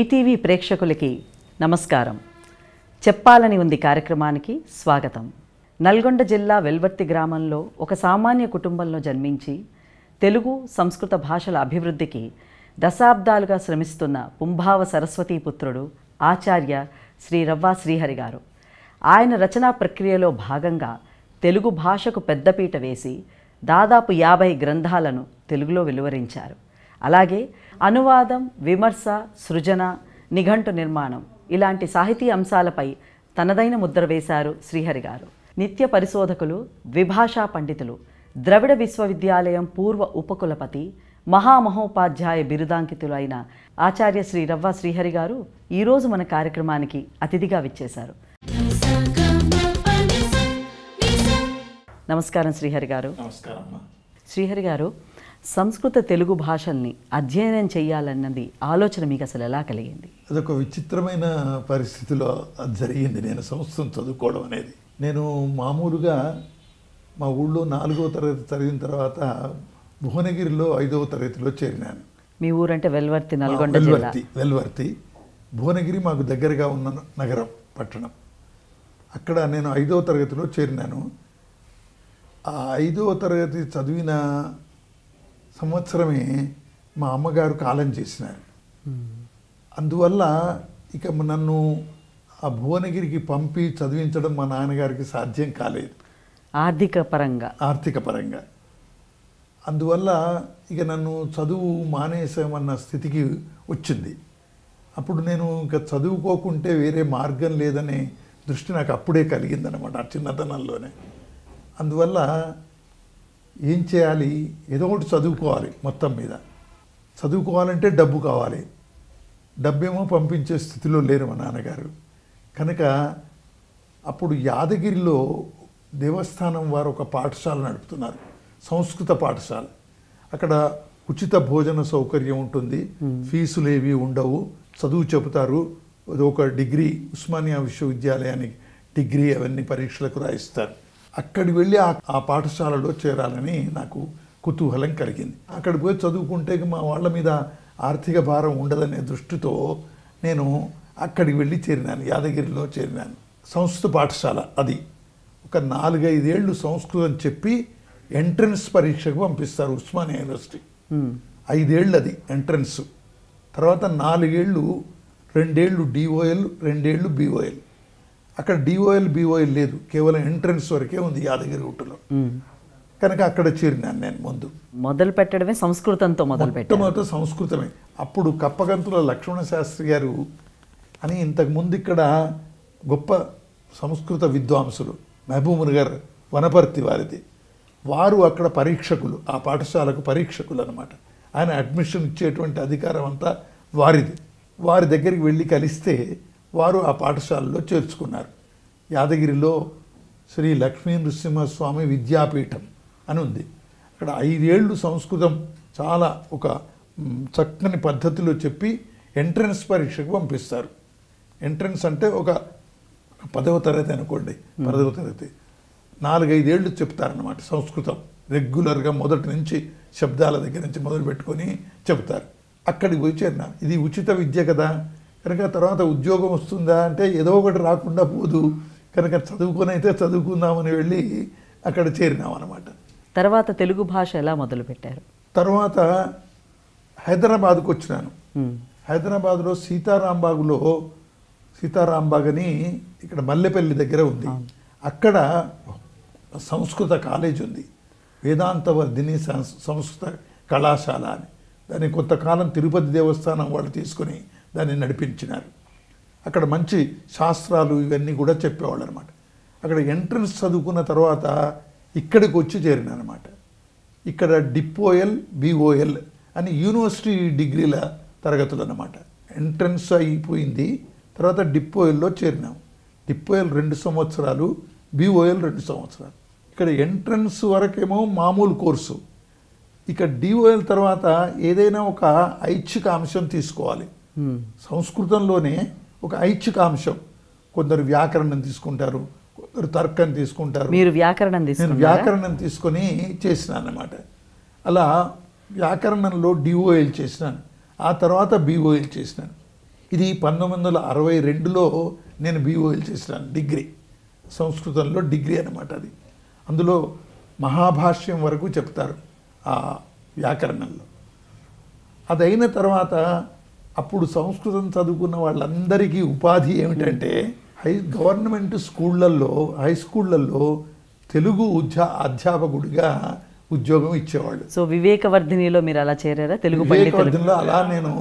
ETV ప్రేక్షకులకి నమస్కారం చెప్పాలని ఉంది కార్యక్రమానికి స్వాగతం నల్గొండ జిల్లా వెల్వర్తి గ్రామంలో ఒక సామాన్య కుటుంబంలో జన్మించి తెలుగు సంస్కృత భాషల అభివృద్ధికి దశాబ్దాలుగా శ్రమిస్తున్న పుంభావ సరస్వతీ పుత్రుడు ఆచార్య శ్రీ రవ్వా శ్రీహరి గారు ఆయన రచనా ప్రక్రియలో భాగంగా తెలుగు భాషకు పెద్దపీట వేసి దాదాపు యాభై గ్రంథాలను తెలుగులో వెలువరించారు అలాగే అనువాదం విమర్శ సృజన నిఘంటు నిర్మాణం ఇలాంటి సాహితీ అంశాలపై తనదైన ముద్ర వేశారు శ్రీహరి గారు నిత్య పరిశోధకులు విభాషా పండితులు ద్రవిడ విశ్వవిద్యాలయం పూర్వ ఉపకులపతి మహామహోపాధ్యాయ బిరుదాంకితులు అయిన ఆచార్య శ్రీ రవ్వ శ్రీహరి గారు ఈరోజు మన కార్యక్రమానికి అతిథిగా విచ్చేశారు నమస్కారం శ్రీహరి గారు శ్రీహరి గారు సంస్కృత తెలుగు భాషల్ని అధ్యయనం చేయాలన్నది ఆలోచన మీకు అసలు ఎలా కలిగింది అదొక విచిత్రమైన పరిస్థితిలో అది జరిగింది నేను సంస్కృతం చదువుకోవడం అనేది నేను మామూలుగా మా ఊళ్ళో నాలుగో తరగతి చదివిన తర్వాత భువనగిరిలో ఐదవ తరగతిలో చేరినాను మీ ఊరంటే వెల్వర్తి నల్గొండ వెల్వర్తి వెల్వర్తి భువనగిరి మాకు దగ్గరగా ఉన్న నగరం పట్టణం అక్కడ నేను ఐదవ తరగతిలో చేరినాను ఆ ఐదవ తరగతి చదివిన సంవత్సరమే మా అమ్మగారు కాలం చేసినారు అందువల్ల ఇక నన్ను ఆ భువనగిరికి పంపి చదివించడం మా నాన్నగారికి సాధ్యం కాలేదు ఆర్థిక పరంగా ఆర్థిక పరంగా అందువల్ల ఇక నన్ను చదువు మానేసామన్న స్థితికి వచ్చింది అప్పుడు నేను ఇక చదువుకోకుంటే వేరే మార్గం లేదనే దృష్టి నాకు అప్పుడే కలిగిందనమాట ఆ చిన్నతనంలోనే అందువల్ల ఏం చేయాలి ఏదో ఒకటి చదువుకోవాలి మొత్తం మీద చదువుకోవాలంటే డబ్బు కావాలి డబ్బేమో పంపించే స్థితిలో లేరు మా నాన్నగారు కనుక అప్పుడు యాదగిరిలో దేవస్థానం వారు ఒక పాఠశాల నడుపుతున్నారు సంస్కృత పాఠశాల అక్కడ ఉచిత భోజన సౌకర్యం ఉంటుంది ఫీజులు ఏవి ఉండవు చదువు చెబుతారు ఒక డిగ్రీ ఉస్మానియా విశ్వవిద్యాలయానికి డిగ్రీ అవన్నీ పరీక్షలకు రాయిస్తారు అక్కడికి వెళ్ళి ఆ పాఠశాలలో చేరాలని నాకు కుతూహలం కలిగింది అక్కడ పోయి చదువుకుంటే మా వాళ్ళ మీద ఆర్థిక భారం ఉండదనే దృష్టితో నేను అక్కడికి వెళ్ళి చేరినాను యాదగిరిలో చేరినాను సంస్కృత పాఠశాల అది ఒక నాలుగైదేళ్లు సంస్కృతం చెప్పి ఎంట్రన్స్ పరీక్షకు పంపిస్తారు ఉస్మానియా యూనివర్సిటీ ఐదేళ్ళు అది ఎంట్రన్స్ తర్వాత నాలుగేళ్ళు రెండేళ్ళు డిఓఎల్ రెండేళ్ళు బిఓఎల్ అక్కడ డిఓఎల్ బీఓఎల్ లేదు కేవలం ఎంట్రన్స్ వరకే ఉంది యాదగిరి గుట్టలో కనుక అక్కడ చేరినాను నేను ముందు మొదలు పెట్టడమే సంస్కృతంతో మొదలు పెట్టడం సంస్కృతమే అప్పుడు కప్పగంతుల లక్ష్మణ శాస్త్రి గారు అని ఇంతకుముందు ఇక్కడ గొప్ప సంస్కృత విద్వాంసులు మహబూబ్ గారు వనపర్తి వారిది వారు అక్కడ పరీక్షకులు ఆ పాఠశాలకు పరీక్షకులు అనమాట ఆయన అడ్మిషన్ ఇచ్చేటువంటి అధికారం అంతా వారిది వారి దగ్గరికి వెళ్ళి కలిస్తే వారు ఆ పాఠశాలలో చేర్చుకున్నారు యాదగిరిలో శ్రీ లక్ష్మీ నృసింహస్వామి విద్యాపీఠం అని ఉంది అక్కడ ఐదేళ్లు సంస్కృతం చాలా ఒక చక్కని పద్ధతిలో చెప్పి ఎంట్రన్స్ పరీక్షకు పంపిస్తారు ఎంట్రన్స్ అంటే ఒక పదవ తరగతి అనుకోండి పదవ తరగతి నాలుగైదేళ్లు చెప్తారనమాట సంస్కృతం రెగ్యులర్గా మొదటి నుంచి శబ్దాల దగ్గర నుంచి మొదలు పెట్టుకొని చెప్తారు అక్కడికి పోయి చేరినాను ఇది ఉచిత విద్య కదా కనుక తర్వాత ఉద్యోగం వస్తుందా అంటే ఏదో ఒకటి రాకుండా పోదు కనుక చదువుకొని అయితే చదువుకుందామని వెళ్ళి అక్కడ చేరినాం అనమాట తర్వాత తెలుగు భాష ఎలా మొదలుపెట్టారు తర్వాత హైదరాబాద్కు వచ్చినాను హైదరాబాద్లో సీతారాంబాగులో సీతారాంబాగ్ అని ఇక్కడ మల్లెపల్లి దగ్గర ఉంది అక్కడ సంస్కృత కాలేజ్ ఉంది వేదాంతవర్ధిని సంస్కృత కళాశాల అని దాన్ని కొంతకాలం తిరుపతి దేవస్థానం వాళ్ళు తీసుకొని దాన్ని నడిపించినారు అక్కడ మంచి శాస్త్రాలు ఇవన్నీ కూడా చెప్పేవాళ్ళు అనమాట అక్కడ ఎంట్రన్స్ చదువుకున్న తర్వాత ఇక్కడికి వచ్చి చేరినమాట ఇక్కడ డిపోఎల్ బిఓఎల్ అని యూనివర్సిటీ డిగ్రీల తరగతులు అనమాట ఎంట్రన్స్ అయిపోయింది తర్వాత డిపోఎల్లో చేరినాం డిపోఎల్ రెండు సంవత్సరాలు బిఓఎల్ రెండు సంవత్సరాలు ఇక్కడ ఎంట్రన్స్ వరకేమో మామూలు కోర్సు ఇక డిఓఎల్ తర్వాత ఏదైనా ఒక ఐచ్ఛిక అంశం తీసుకోవాలి Hmm. సంస్కృతంలోనే ఒక ఐచ్ఛిక అంశం కొందరు వ్యాకరణం తీసుకుంటారు కొందరు తర్కం తీసుకుంటారు మీరు వ్యాకరణం నేను వ్యాకరణం తీసుకొని చేసినాను అనమాట అలా వ్యాకరణంలో డిఓఎల్ చేసినాను ఆ తర్వాత బీఓఎల్ చేసినాను ఇది పంతొమ్మిది వందల అరవై రెండులో నేను బీఓఎల్ చేసినాను డిగ్రీ సంస్కృతంలో డిగ్రీ అనమాట అది అందులో మహాభాష్యం వరకు చెప్తారు ఆ వ్యాకరణంలో అదైన తర్వాత అప్పుడు సంస్కృతం చదువుకున్న వాళ్ళందరికీ ఉపాధి ఏమిటంటే hmm. హై గవర్నమెంట్ స్కూళ్ళల్లో హై స్కూళ్ళల్లో తెలుగు ఉద్యా అధ్యాపకుడిగా ఉద్యోగం ఇచ్చేవాడు సో వివేకవర్ధినిలో మీరు అలా చేరారా తెలుగు వివేకవర్ధినిలో అలా నేను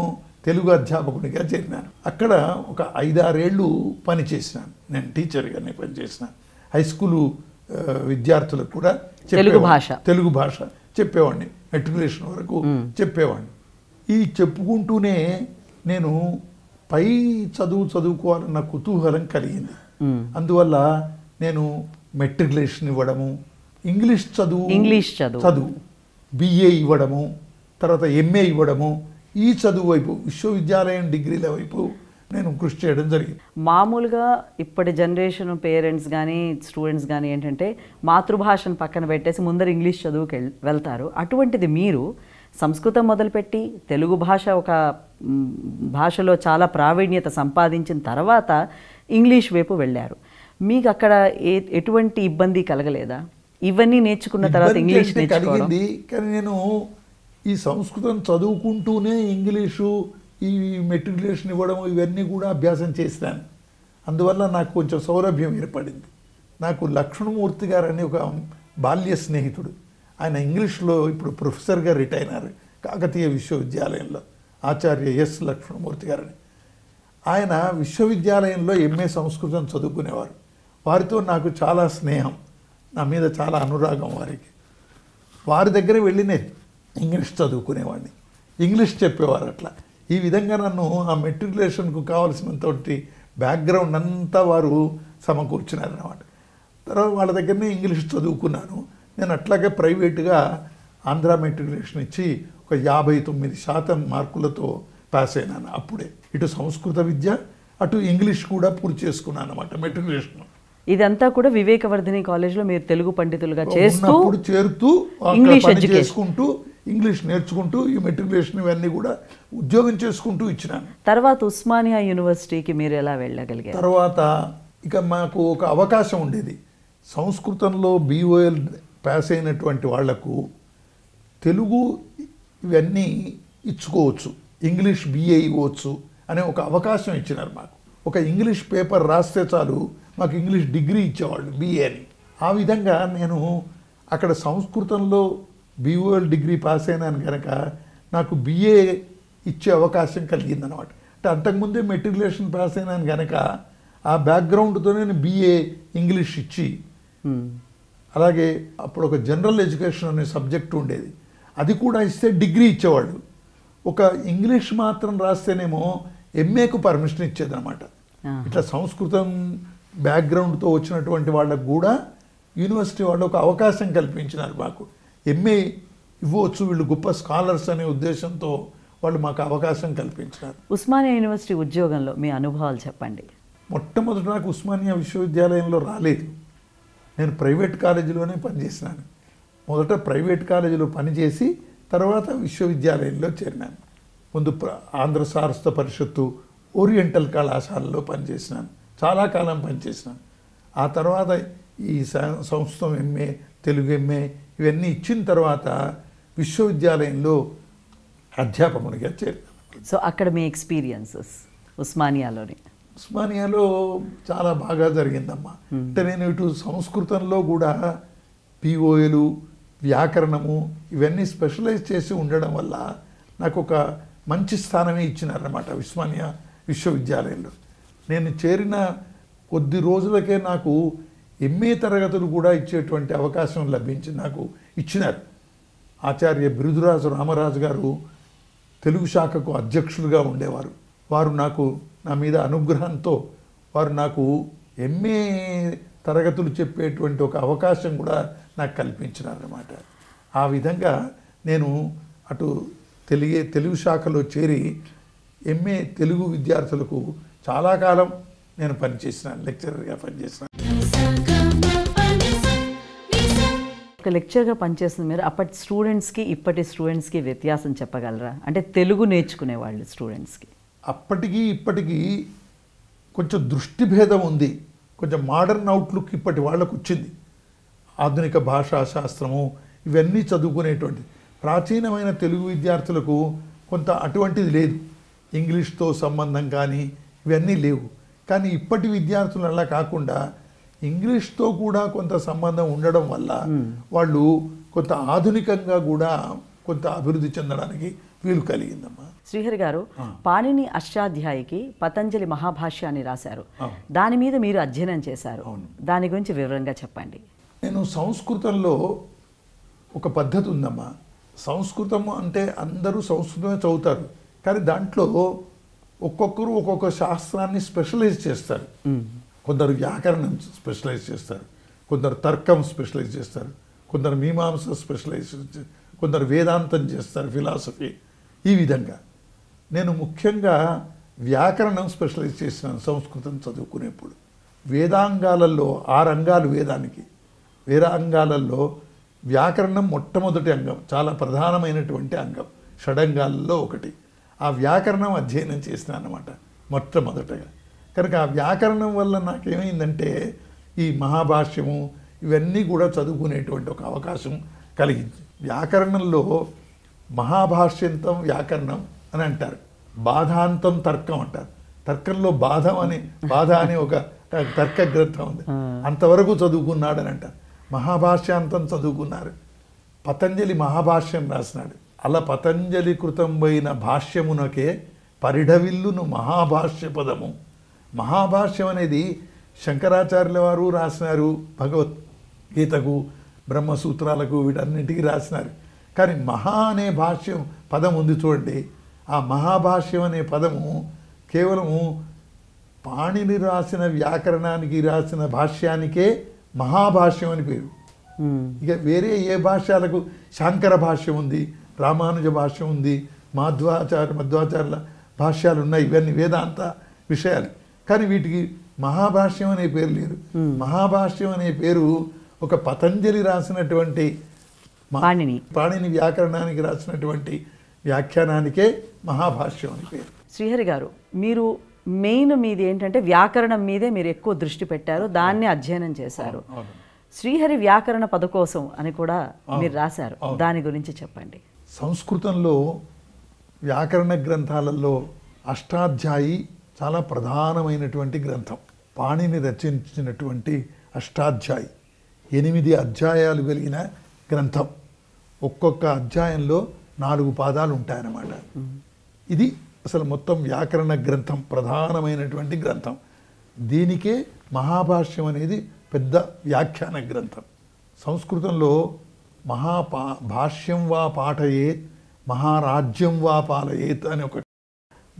తెలుగు అధ్యాపకునిగా చేరినాను అక్కడ ఒక ఐదారేళ్ళు పనిచేసినాను నేను టీచర్గానే పనిచేసినాను హై స్కూలు విద్యార్థులకు కూడా తెలుగు భాష తెలుగు భాష చెప్పేవాడిని మెట్రికులేషన్ వరకు hmm. చెప్పేవాడిని ఈ చెప్పుకుంటూనే నేను పై చదువు చదువుకోవాలన్న కుతూహలం కలిగింది అందువల్ల నేను మెట్రికులేషన్ ఇవ్వడము ఇంగ్లీష్ చదువు ఇంగ్లీష్ చదువు చదువు బిఏ ఇవ్వడము తర్వాత ఎంఏ ఇవ్వడము ఈ చదువు వైపు విశ్వవిద్యాలయం డిగ్రీల వైపు నేను కృషి చేయడం జరిగింది మామూలుగా ఇప్పటి జనరేషన్ పేరెంట్స్ కానీ స్టూడెంట్స్ కానీ ఏంటంటే మాతృభాషను పక్కన పెట్టేసి ముందర ఇంగ్లీష్ చదువుకి వెళ్తారు అటువంటిది మీరు సంస్కృతం మొదలుపెట్టి తెలుగు భాష ఒక భాషలో చాలా ప్రావీణ్యత సంపాదించిన తర్వాత ఇంగ్లీష్ వైపు వెళ్ళారు మీకు అక్కడ ఎటువంటి ఇబ్బంది కలగలేదా ఇవన్నీ నేర్చుకున్న తర్వాత ఇంగ్లీష్ కలిగింది కానీ నేను ఈ సంస్కృతం చదువుకుంటూనే ఇంగ్లీషు ఈ మెట్రికులేషన్ ఇవ్వడం ఇవన్నీ కూడా అభ్యాసం చేసినాను అందువల్ల నాకు కొంచెం సౌలభ్యం ఏర్పడింది నాకు లక్ష్మణమూర్తి గారు అనే ఒక బాల్య స్నేహితుడు ఆయన ఇంగ్లీష్లో ఇప్పుడు ప్రొఫెసర్గా రిటైర్ అయినారు కాకతీయ విశ్వవిద్యాలయంలో ఆచార్య ఎస్ లక్ష్మణమూర్తి గారని ఆయన విశ్వవిద్యాలయంలో ఎంఏ సంస్కృతం చదువుకునేవారు వారితో నాకు చాలా స్నేహం నా మీద చాలా అనురాగం వారికి వారి దగ్గర వెళ్ళినే ఇంగ్లీష్ చదువుకునేవాడిని ఇంగ్లీష్ చెప్పేవారు అట్లా ఈ విధంగా నన్ను ఆ మెట్రికులేషన్కు కావాల్సినంతటి బ్యాక్గ్రౌండ్ అంతా వారు సమకూర్చినారన్నమాట తర్వాత వాళ్ళ దగ్గరనే ఇంగ్లీష్ చదువుకున్నాను నేను అట్లాగే ప్రైవేటుగా ఆంధ్ర మెట్రికులేషన్ ఇచ్చి ఒక యాభై తొమ్మిది శాతం మార్కులతో పాస్ అయినాను అప్పుడే ఇటు సంస్కృత విద్య అటు ఇంగ్లీష్ కూడా పూర్తి చేసుకున్నాను అనమాట మెట్రికులేషన్ ఇదంతా కూడా వివేకవర్ధిని కాలేజ్లో మీరు తెలుగు పండితులుగా చేస్తున్నప్పుడు చేరుతూ చేసుకుంటూ ఇంగ్లీష్ నేర్చుకుంటూ ఈ మెట్రికులేషన్ ఇవన్నీ కూడా ఉద్యోగం చేసుకుంటూ ఇచ్చినాను తర్వాత ఉస్మానియా యూనివర్సిటీకి మీరు ఎలా వెళ్ళగలిగారు తర్వాత ఇక మాకు ఒక అవకాశం ఉండేది సంస్కృతంలో బీఓఎల్ పాస్ అయినటువంటి వాళ్లకు తెలుగు ఇవన్నీ ఇచ్చుకోవచ్చు ఇంగ్లీష్ బిఏ ఇవ్వచ్చు అనే ఒక అవకాశం ఇచ్చినారు మాకు ఒక ఇంగ్లీష్ పేపర్ రాస్తే చాలు మాకు ఇంగ్లీష్ డిగ్రీ ఇచ్చేవాళ్ళు బిఏ అని ఆ విధంగా నేను అక్కడ సంస్కృతంలో బీఓఎల్ డిగ్రీ పాస్ అయినాను కనుక నాకు బిఏ ఇచ్చే అవకాశం కలిగిందనమాట అంటే అంతకుముందే మెట్రికులేషన్ పాస్ అయినాను కనుక ఆ బ్యాక్గ్రౌండ్తో నేను బిఏ ఇంగ్లీష్ ఇచ్చి అలాగే అప్పుడు ఒక జనరల్ ఎడ్యుకేషన్ అనే సబ్జెక్ట్ ఉండేది అది కూడా ఇస్తే డిగ్రీ ఇచ్చేవాళ్ళు ఒక ఇంగ్లీష్ మాత్రం రాస్తేనేమో ఎంఏకు పర్మిషన్ ఇచ్చేదనమాట ఇట్లా సంస్కృతం బ్యాక్గ్రౌండ్తో వచ్చినటువంటి వాళ్ళకు కూడా యూనివర్సిటీ వాళ్ళు ఒక అవకాశం కల్పించినారు మాకు ఎంఏ ఇవ్వచ్చు వీళ్ళు గొప్ప స్కాలర్స్ అనే ఉద్దేశంతో వాళ్ళు మాకు అవకాశం కల్పించినారు ఉస్మానియా యూనివర్సిటీ ఉద్యోగంలో మీ అనుభవాలు చెప్పండి మొట్టమొదటి నాకు ఉస్మానియా విశ్వవిద్యాలయంలో రాలేదు నేను ప్రైవేట్ కాలేజీలోనే పనిచేసినాను మొదట ప్రైవేట్ కాలేజీలో పనిచేసి తర్వాత విశ్వవిద్యాలయంలో చేరినాను ముందు ఆంధ్ర సారస్వత పరిషత్తు ఓరియంటల్ కళాశాలలో పనిచేసినాను చాలా కాలం పనిచేసినాను ఆ తర్వాత ఈ సంస్థ ఎంఏ తెలుగు ఎంఏ ఇవన్నీ ఇచ్చిన తర్వాత విశ్వవిద్యాలయంలో అధ్యాపకునిగా చేరినాను సో అక్కడ మీ ఎక్స్పీరియన్సెస్ ఉస్మానియాలోనే ఉస్మానియాలో చాలా బాగా జరిగిందమ్మా అంటే నేను ఇటు సంస్కృతంలో కూడా పిఓఏలు వ్యాకరణము ఇవన్నీ స్పెషలైజ్ చేసి ఉండడం వల్ల నాకు ఒక మంచి స్థానమే ఇచ్చినారనమాట ఉస్మానియా విశ్వవిద్యాలయంలో నేను చేరిన కొద్ది రోజులకే నాకు ఎంఏ తరగతులు కూడా ఇచ్చేటువంటి అవకాశం లభించి నాకు ఇచ్చినారు ఆచార్య బిరుదురాజు రామరాజు గారు తెలుగు శాఖకు అధ్యక్షులుగా ఉండేవారు వారు నాకు నా మీద అనుగ్రహంతో వారు నాకు ఎంఏ తరగతులు చెప్పేటువంటి ఒక అవకాశం కూడా నాకు కల్పించినారనమాట ఆ విధంగా నేను అటు తెలుగే తెలుగు శాఖలో చేరి ఎంఏ తెలుగు విద్యార్థులకు చాలా కాలం నేను పనిచేసిన లెక్చరర్గా పనిచేసిన ఒక లెక్చర్గా పనిచేస్తుంది మీరు అప్పటి స్టూడెంట్స్కి ఇప్పటి స్టూడెంట్స్కి వ్యత్యాసం చెప్పగలరా అంటే తెలుగు నేర్చుకునే వాళ్ళు స్టూడెంట్స్కి అప్పటికీ ఇప్పటికీ కొంచెం దృష్టి భేదం ఉంది కొంచెం మోడర్న్ అవుట్లుక్ ఇప్పటి వాళ్ళకు వచ్చింది ఆధునిక భాషా శాస్త్రము ఇవన్నీ చదువుకునేటువంటి ప్రాచీనమైన తెలుగు విద్యార్థులకు కొంత అటువంటిది లేదు ఇంగ్లీష్తో సంబంధం కానీ ఇవన్నీ లేవు కానీ ఇప్పటి విద్యార్థులు అలా కాకుండా ఇంగ్లీష్తో కూడా కొంత సంబంధం ఉండడం వల్ల వాళ్ళు కొంత ఆధునికంగా కూడా కొంత అభివృద్ధి చెందడానికి వీలు కలిగిందమ్మా శ్రీహరి గారు పాణిని అష్టాధ్యాయికి పతంజలి మహాభాష్యాన్ని రాశారు దాని మీద మీరు అధ్యయనం చేశారు దాని గురించి వివరంగా చెప్పండి నేను సంస్కృతంలో ఒక పద్ధతి ఉందమ్మా సంస్కృతం అంటే అందరూ సంస్కృతమే చదువుతారు కానీ దాంట్లో ఒక్కొక్కరు ఒక్కొక్క శాస్త్రాన్ని స్పెషలైజ్ చేస్తారు కొందరు వ్యాకరణం స్పెషలైజ్ చేస్తారు కొందరు తర్కం స్పెషలైజ్ చేస్తారు కొందరు మీమాంస స్పెషలైజ్ కొందరు వేదాంతం చేస్తారు ఫిలాసఫీ ఈ విధంగా నేను ముఖ్యంగా వ్యాకరణం స్పెషలైజ్ చేసినాను సంస్కృతం చదువుకునేప్పుడు వేదాంగాలలో ఆ రంగాలు వేదానికి వేదాంగాలలో వ్యాకరణం మొట్టమొదటి అంగం చాలా ప్రధానమైనటువంటి అంగం షడంగాలలో ఒకటి ఆ వ్యాకరణం అధ్యయనం చేసిన అనమాట మొట్టమొదటగా కనుక ఆ వ్యాకరణం వల్ల నాకేమైందంటే ఈ మహాభాష్యము ఇవన్నీ కూడా చదువుకునేటువంటి ఒక అవకాశం కలిగింది వ్యాకరణంలో మహాభాష్యంతం వ్యాకరణం అని అంటారు బాధాంతం తర్కం అంటారు తర్కంలో బాధం అని బాధ అని ఒక తర్క గ్రంథం ఉంది అంతవరకు చదువుకున్నాడు అని అంటారు మహాభాష్యాంతం చదువుకున్నారు పతంజలి మహాభాష్యం రాసినాడు అలా పతంజలి కృతంబైన భాష్యమునకే పరిఢవిల్లును మహాభాష్య పదము మహాభాష్యం అనేది శంకరాచార్యుల వారు రాసినారు భగవద్గీతకు బ్రహ్మసూత్రాలకు వీటన్నిటికీ రాసినారు కానీ మహా అనే భాష్యం పదం ఉంది చూడండి ఆ మహాభాష్యం అనే పదము కేవలము పాణిని రాసిన వ్యాకరణానికి రాసిన భాష్యానికే మహాభాష్యం అని పేరు ఇక వేరే ఏ భాష్యాలకు శాంకర భాష్యం ఉంది రామానుజ భాష్యం ఉంది మాధ్వాచార్య మధ్వాచార్యుల భాష్యాలు ఉన్నాయి ఇవన్నీ వేదాంత విషయాలు కానీ వీటికి మహాభాష్యం అనే పేరు లేదు మహాభాష్యం అనే పేరు ఒక పతంజలి రాసినటువంటి పాణిని పాణిని వ్యాకరణానికి రాసినటువంటి వ్యాఖ్యానానికే మహాభాష్యం అని పేరు శ్రీహరి గారు మీరు మెయిన్ మీది ఏంటంటే వ్యాకరణం మీదే మీరు ఎక్కువ దృష్టి పెట్టారు దాన్ని అధ్యయనం చేశారు శ్రీహరి వ్యాకరణ పదకోసం అని కూడా మీరు రాశారు దాని గురించి చెప్పండి సంస్కృతంలో వ్యాకరణ గ్రంథాలలో అష్టాధ్యాయి చాలా ప్రధానమైనటువంటి గ్రంథం పాణిని రచించినటువంటి అష్టాధ్యాయి ఎనిమిది అధ్యాయాలు కలిగిన గ్రంథం ఒక్కొక్క అధ్యాయంలో నాలుగు పాదాలు ఉంటాయన్నమాట ఇది అసలు మొత్తం వ్యాకరణ గ్రంథం ప్రధానమైనటువంటి గ్రంథం దీనికే మహాభాష్యం అనేది పెద్ద వ్యాఖ్యాన గ్రంథం సంస్కృతంలో మహాపా భాష్యం వా పాఠయేత్ మహారాజ్యం వా పాలయేత్ అని ఒక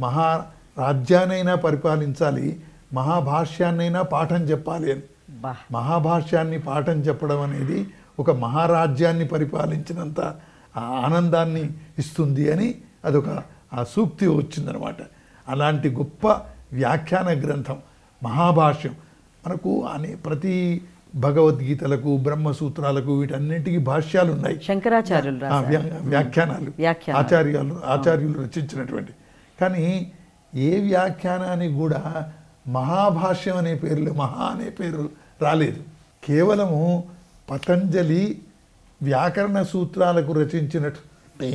మహారాజ్యాన్నైనా పరిపాలించాలి మహాభాష్యాన్నైనా పాఠం చెప్పాలి అని మహాభాష్యాన్ని పాఠం చెప్పడం అనేది ఒక మహారాజ్యాన్ని పరిపాలించినంత ఆనందాన్ని ఇస్తుంది అని అదొక ఆ సూక్తి వచ్చిందనమాట అలాంటి గొప్ప వ్యాఖ్యాన గ్రంథం మహాభాష్యం మనకు అనే ప్రతి భగవద్గీతలకు బ్రహ్మసూత్రాలకు వీటన్నిటికీ భాష్యాలు ఉన్నాయి శంకరాచార్యులు వ్యాఖ్యానాలు ఆచార్యాలు ఆచార్యులు రచించినటువంటి కానీ ఏ వ్యాఖ్యానానికి కూడా మహాభాష్యం అనే పేర్లు మహా అనే పేరు రాలేదు కేవలము పతంజలి వ్యాకరణ సూత్రాలకు రచించినటువంటి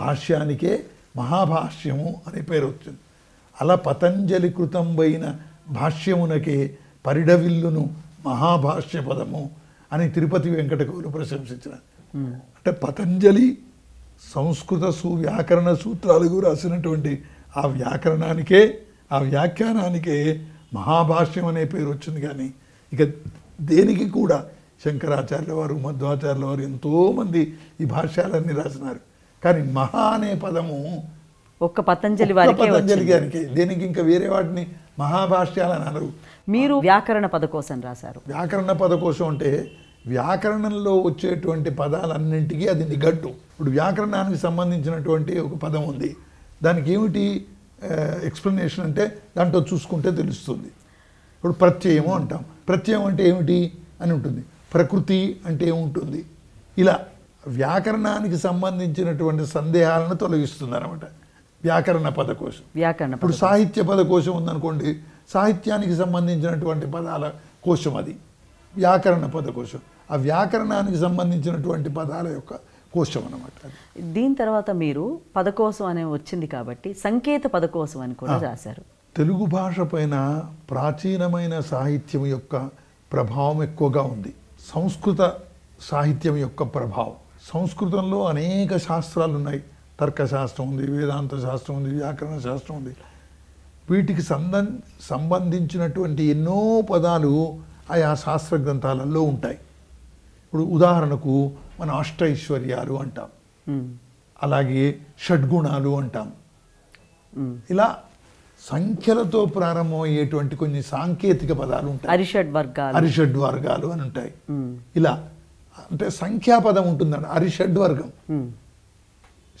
భాష్యానికే మహాభాష్యము అనే పేరు వచ్చింది అలా పతంజలి కృతంబైన భాష్యమునకే పరిడవిల్లును మహాభాష్య పదము అని తిరుపతి వెంకటకవులు ప్రశంసించిన అంటే పతంజలి సంస్కృత సు వ్యాకరణ సూత్రాలకు రాసినటువంటి ఆ వ్యాకరణానికే ఆ వ్యాఖ్యానానికే మహాభాష్యం అనే పేరు వచ్చింది కానీ ఇక దేనికి కూడా శంకరాచార్యుల వారు మధ్వాచార్యుల వారు ఎంతోమంది ఈ భాష్యాలన్నీ రాసినారు కానీ మహా అనే పదము ఒక్క పతంజలి వారికి పతంజలి గారికి దీనికి ఇంకా వేరే వాటిని మహాభాష్యాలు అనరు మీరు వ్యాకరణ పదకోశం రాశారు వ్యాకరణ పదకోశం అంటే వ్యాకరణంలో వచ్చేటువంటి పదాలన్నింటికీ అది నిఘట్టు ఇప్పుడు వ్యాకరణానికి సంబంధించినటువంటి ఒక పదం ఉంది దానికి ఏమిటి ఎక్స్ప్లెనేషన్ అంటే దాంట్లో చూసుకుంటే తెలుస్తుంది ఇప్పుడు ప్రత్యయము అంటాం ప్రత్యయం అంటే ఏమిటి అని ఉంటుంది ప్రకృతి అంటే ఉంటుంది ఇలా వ్యాకరణానికి సంబంధించినటువంటి సందేహాలను తొలగిస్తుంది అనమాట వ్యాకరణ పదకోశం వ్యాకరణ ఇప్పుడు సాహిత్య పదకోశం ఉందనుకోండి సాహిత్యానికి సంబంధించినటువంటి పదాల కోశం అది వ్యాకరణ పదకోశం ఆ వ్యాకరణానికి సంబంధించినటువంటి పదాల యొక్క కోశం అనమాట దీని తర్వాత మీరు పదకోశం అనే వచ్చింది కాబట్టి సంకేత పదకోశం అని కూడా రాశారు తెలుగు భాష పైన ప్రాచీనమైన సాహిత్యం యొక్క ప్రభావం ఎక్కువగా ఉంది సంస్కృత సాహిత్యం యొక్క ప్రభావం సంస్కృతంలో అనేక శాస్త్రాలు ఉన్నాయి తర్కశాస్త్రం ఉంది వేదాంత శాస్త్రం ఉంది వ్యాకరణ శాస్త్రం ఉంది వీటికి సంబం సంబంధించినటువంటి ఎన్నో పదాలు ఆయా శాస్త్ర గ్రంథాలలో ఉంటాయి ఇప్పుడు ఉదాహరణకు మన అష్టైశ్వర్యాలు అంటాం అలాగే షడ్గుణాలు అంటాం ఇలా సంఖ్యలతో ప్రారంభమయ్యేటువంటి కొన్ని సాంకేతిక పదాలు ఉంటాయి అరిషడ్ వర్గాలు అరిషడ్ వర్గాలు అని ఉంటాయి ఇలా అంటే సంఖ్యాపదం ఉంటుందండి అరిషడ్ వర్గం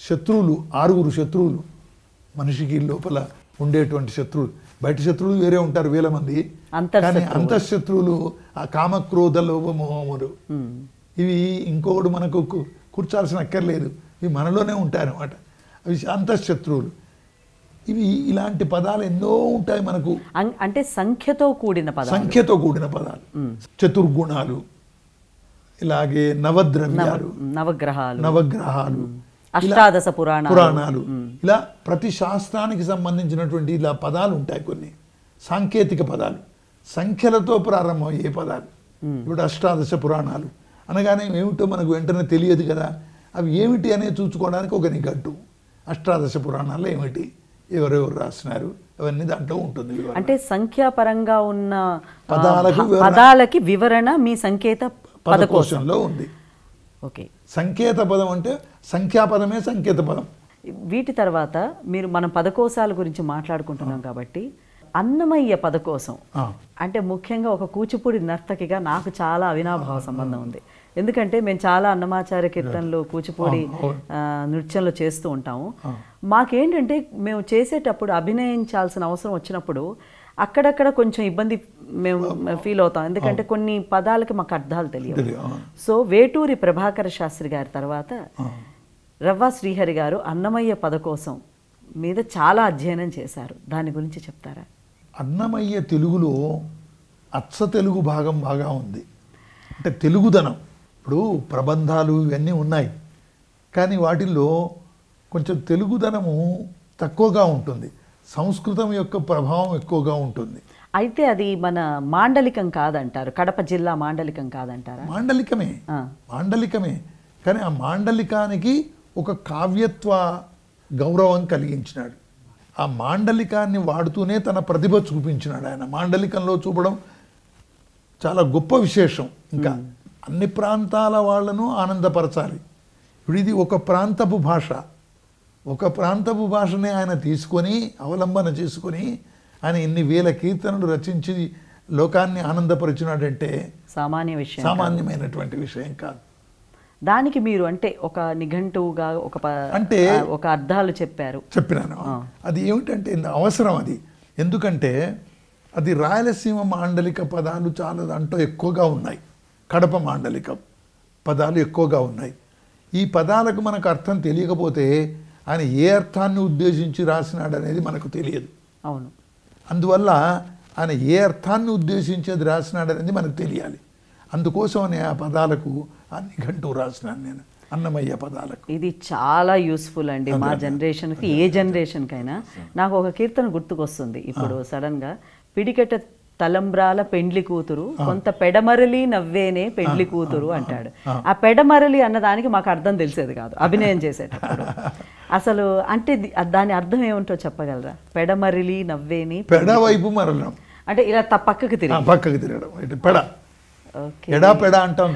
శత్రువులు ఆరుగురు శత్రువులు మనిషికి లోపల ఉండేటువంటి శత్రువులు బయట శత్రువులు వేరే ఉంటారు వేల మంది కానీ అంతఃశత్రువులు ఆ కామక్రోధ లోపమోహములు ఇవి ఇంకొకడు మనకు కూర్చాల్సిన అక్కర్లేదు ఇవి మనలోనే ఉంటాయన్నమాట అవి అంతఃశత్రువులు ఇవి ఇలాంటి పదాలు ఎన్నో ఉంటాయి మనకు అంటే సంఖ్యతో కూడిన పదాలు సంఖ్యతో కూడిన పదాలు చతుర్గుణాలు ఇలాగే నవద్రవ్యాలు నవగ్రహాలు నవగ్రహాలు అష్టాదశ పురాణ పురాణాలు ఇలా ప్రతి శాస్త్రానికి సంబంధించినటువంటి ఇలా పదాలు ఉంటాయి కొన్ని సాంకేతిక పదాలు సంఖ్యలతో ప్రారంభమయ్యే పదాలు ఇప్పుడు అష్టాదశ పురాణాలు అనగానే ఏమిటో మనకు వెంటనే తెలియదు కదా అవి ఏమిటి అనేది చూసుకోవడానికి ఒక నిఘంటు అష్టాదశ పురాణాలు ఏమిటి ఎవరెవరు రాసినారు అవన్నీ దాంట్లో ఉంటుంది అంటే సంఖ్యాపరంగా ఉన్న పదాలకు పదాలకి వివరణ మీ సంకేత పదకోశంలో ఉంది ఓకే సంకేత పదం అంటే సంఖ్యాపదమే సంకేత పదం వీటి తర్వాత మీరు మనం పదకోశాల గురించి మాట్లాడుకుంటున్నాం కాబట్టి అన్నమయ్య పదకోశం అంటే ముఖ్యంగా ఒక కూచిపూడి నర్తకిగా నాకు చాలా అవినాభావ సంబంధం ఉంది ఎందుకంటే మేము చాలా అన్నమాచార్య కీర్తనలు కూచిపూడి నృత్యంలో చేస్తూ ఉంటాము మాకేంటంటే మేము చేసేటప్పుడు అభినయించాల్సిన అవసరం వచ్చినప్పుడు అక్కడక్కడ కొంచెం ఇబ్బంది మేము ఫీల్ అవుతాం ఎందుకంటే కొన్ని పదాలకి మాకు అర్థాలు తెలియదు సో వేటూరి ప్రభాకర శాస్త్రి గారి తర్వాత రవ్వ శ్రీహరి గారు అన్నమయ్య పద కోసం మీద చాలా అధ్యయనం చేశారు దాని గురించి చెప్తారా అన్నమయ్య తెలుగులో అచ్చ తెలుగు భాగం బాగా ఉంది అంటే తెలుగుదనం ఇప్పుడు ప్రబంధాలు ఇవన్నీ ఉన్నాయి కానీ వాటిల్లో కొంచెం తెలుగుదనము తక్కువగా ఉంటుంది సంస్కృతం యొక్క ప్రభావం ఎక్కువగా ఉంటుంది అయితే అది మన మాండలికం కాదంటారు కడప జిల్లా మాండలికం కాదంటారు మాండలికమే మాండలికమే కానీ ఆ మాండలికానికి ఒక కావ్యత్వ గౌరవం కలిగించినాడు ఆ మాండలికాన్ని వాడుతూనే తన ప్రతిభ చూపించినాడు ఆయన మాండలికంలో చూపడం చాలా గొప్ప విశేషం ఇంకా అన్ని ప్రాంతాల వాళ్లను ఆనందపరచాలి ఇప్పుడు ఇది ఒక ప్రాంతపు భాష ఒక ప్రాంతపు భాషనే ఆయన తీసుకొని అవలంబన చేసుకొని ఆయన ఇన్ని వేల కీర్తనలు రచించి లోకాన్ని ఆనందపరిచినాడంటే సామాన్య విషయం సామాన్యమైనటువంటి విషయం కాదు దానికి మీరు అంటే ఒక నిఘంటువుగా ఒక అంటే ఒక అర్థాలు చెప్పారు చెప్పినాను అది ఏమిటంటే అవసరం అది ఎందుకంటే అది రాయలసీమ మాండలిక పదాలు చాలా దాంట్లో ఎక్కువగా ఉన్నాయి కడప మాండలికం పదాలు ఎక్కువగా ఉన్నాయి ఈ పదాలకు మనకు అర్థం తెలియకపోతే ఆయన ఏ అర్థాన్ని ఉద్దేశించి రాసినాడు అనేది మనకు తెలియదు అవును అందువల్ల ఆయన ఏ అర్థాన్ని ఉద్దేశించేది రాసినాడు అనేది మనకు తెలియాలి అందుకోసం నేను ఆ పదాలకు అన్ని గంటూ రాసినాను నేను అన్నమయ్య పదాలకు ఇది చాలా యూస్ఫుల్ అండి మా జనరేషన్కి ఏ జనరేషన్కైనా నాకు ఒక కీర్తన గుర్తుకొస్తుంది ఇప్పుడు సడన్గా పిడికెట తలంబ్రాల పెండ్లి కూతురు కొంత పెడమరలి నవ్వేనే పెండ్లి కూతురు అంటాడు ఆ పెడమరలి అన్నదానికి మాకు అర్థం తెలిసేది కాదు అభినయం చేసేటప్పుడు అసలు అంటే దాని అర్థం ఏముంటో చెప్పగలరా పెడమరలి నవ్వేని పెడవైపు మరలం అంటే ఇలా పక్కకు తిరగడం పక్కకు తిరగడం పెడ ఎడా పెడ అంటాం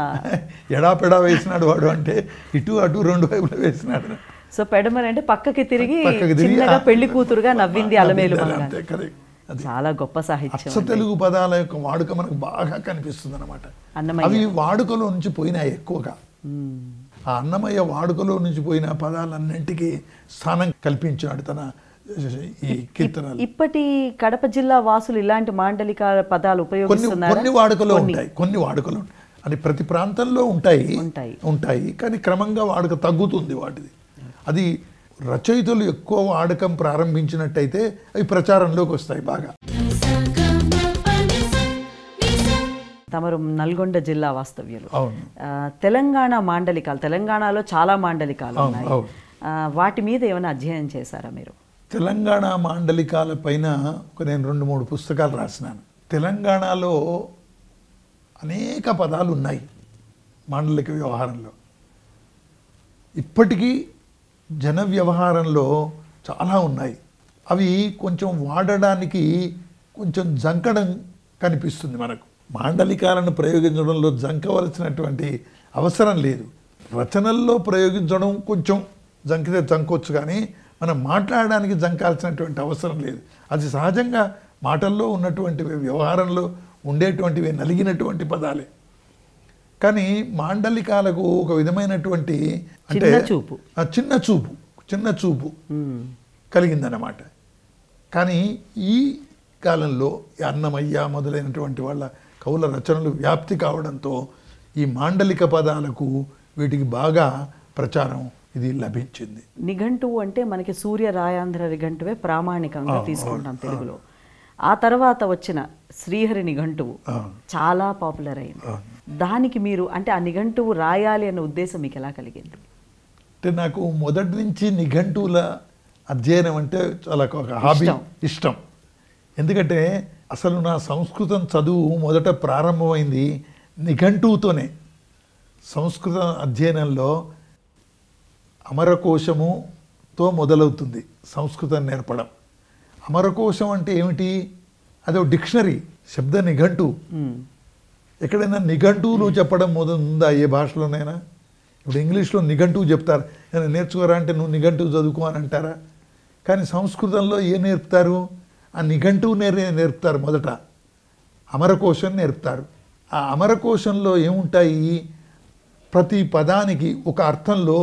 ఎడా పెడ వేసినాడు వాడు అంటే ఇటు అటు రెండు వైపులు వేసినాడు సో పెడమర అంటే పక్కకి తిరిగి పెళ్లి కూతురుగా నవ్వింది అలమేలు చాలా గొప్ప సాహిత్యం తెలుగు పదాల యొక్క వాడుక మనకు బాగా కనిపిస్తుంది అనమాట అవి వాడుకలో నుంచి పోయినాయి ఎక్కువగా ఆ అన్నమయ్య వాడుకలో నుంచి పోయిన పదాలన్నింటికి స్థానం కల్పించాడు తన ఈ కీర్తన ఇప్పటి కడప జిల్లా వాసులు ఇలాంటి మాండలిక పదాలు ఉపయోగిస్తున్నారు కొన్ని వాడుకలో ఉంటాయి కొన్ని వాడుకలు అని ప్రతి ప్రాంతంలో ఉంటాయి ఉంటాయి కానీ క్రమంగా వాడుక తగ్గుతుంది వాటిది అది రచయితలు ఎక్కువ వాడకం ప్రారంభించినట్టయితే అవి ప్రచారంలోకి వస్తాయి బాగా తమరు నల్గొండ జిల్లా వాస్తవ్యులు తెలంగాణ మాండలికాలు తెలంగాణలో చాలా మాండలికాలు ఉన్నాయి వాటి మీద ఏమైనా అధ్యయనం చేశారా మీరు తెలంగాణ మాండలికాల పైన ఒక నేను రెండు మూడు పుస్తకాలు రాసినాను తెలంగాణలో అనేక పదాలు ఉన్నాయి మాండలిక వ్యవహారంలో ఇప్పటికీ జన వ్యవహారంలో చాలా ఉన్నాయి అవి కొంచెం వాడడానికి కొంచెం జంకడం కనిపిస్తుంది మనకు మాండలికాలను ప్రయోగించడంలో జంకవలసినటువంటి అవసరం లేదు రచనల్లో ప్రయోగించడం కొంచెం జంకితే జంకొచ్చు కానీ మనం మాట్లాడడానికి జంకాల్సినటువంటి అవసరం లేదు అది సహజంగా మాటల్లో ఉన్నటువంటివి వ్యవహారంలో ఉండేటువంటివి నలిగినటువంటి పదాలే కానీ మాండలికాలకు ఒక విధమైనటువంటి అంటే చూపు చిన్న చూపు చిన్న చూపు కలిగిందన్నమాట కానీ ఈ కాలంలో అన్నమయ్య మొదలైనటువంటి వాళ్ళ కవుల రచనలు వ్యాప్తి కావడంతో ఈ మాండలిక పదాలకు వీటికి బాగా ప్రచారం ఇది లభించింది నిఘంటువు అంటే మనకి సూర్య రాయాంధ్ర నిఘంటువే ప్రామాణికంగా తీసుకుంటాం తెలుగులో ఆ తర్వాత వచ్చిన శ్రీహరి నిఘంటువు చాలా పాపులర్ అయింది దానికి మీరు అంటే ఆ నిఘంటువు రాయాలి అన్న ఉద్దేశం మీకు ఎలా కలిగింది అంటే నాకు మొదటి నుంచి నిఘంటువుల అధ్యయనం అంటే చాలా ఒక హాబీ ఇష్టం ఎందుకంటే అసలు నా సంస్కృతం చదువు మొదట ప్రారంభమైంది నిఘంటువుతోనే సంస్కృత అధ్యయనంలో అమరకోశముతో మొదలవుతుంది సంస్కృతం నేర్పడం అమరకోశం అంటే ఏమిటి అదో డిక్షనరీ శబ్ద నిఘంటు ఎక్కడైనా నిఘంటువులు చెప్పడం మొదలు ఉందా ఏ భాషలోనైనా ఇప్పుడు ఇంగ్లీష్లో నిఘంటువు చెప్తారు నేర్చుకోరా అంటే నువ్వు నిఘంటువు చదువుకో అని అంటారా కానీ సంస్కృతంలో ఏ నేర్పుతారు ఆ నిఘంటువు నేరే నేర్పుతారు మొదట అమరకోశం నేర్పుతారు ఆ అమరకోశంలో ఏముంటాయి ప్రతి పదానికి ఒక అర్థంలో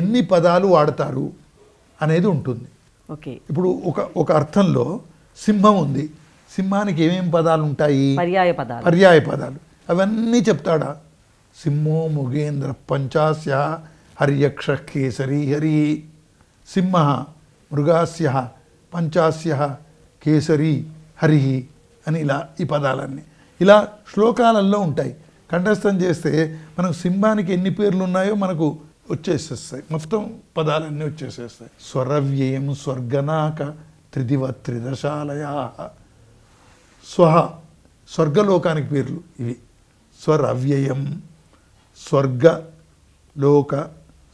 ఎన్ని పదాలు వాడతారు అనేది ఉంటుంది ఓకే ఇప్పుడు ఒక ఒక అర్థంలో సింహం ఉంది సింహానికి ఏమేమి పదాలు ఉంటాయి పర్యాయ పదాలు పర్యాయ పదాలు అవన్నీ చెప్తాడా సింహో ముగేంద్ర పంచాస్య హర్యక్ష కేసరి హరి సింహ మృగాస్య పంచాస్య కేసరి హరి అని ఇలా ఈ పదాలన్నీ ఇలా శ్లోకాలలో ఉంటాయి కంఠస్థం చేస్తే మనకు సింహానికి ఎన్ని పేర్లు ఉన్నాయో మనకు వచ్చేసేస్తాయి మొత్తం పదాలన్నీ వచ్చేసేస్తాయి స్వరవ్యయం స్వర్గనాక త్రిదివ త్రిదశాలయ స్వహ స్వర్గలోకానికి పేర్లు ఇవి స్వరవ్యయం స్వర్గ లోక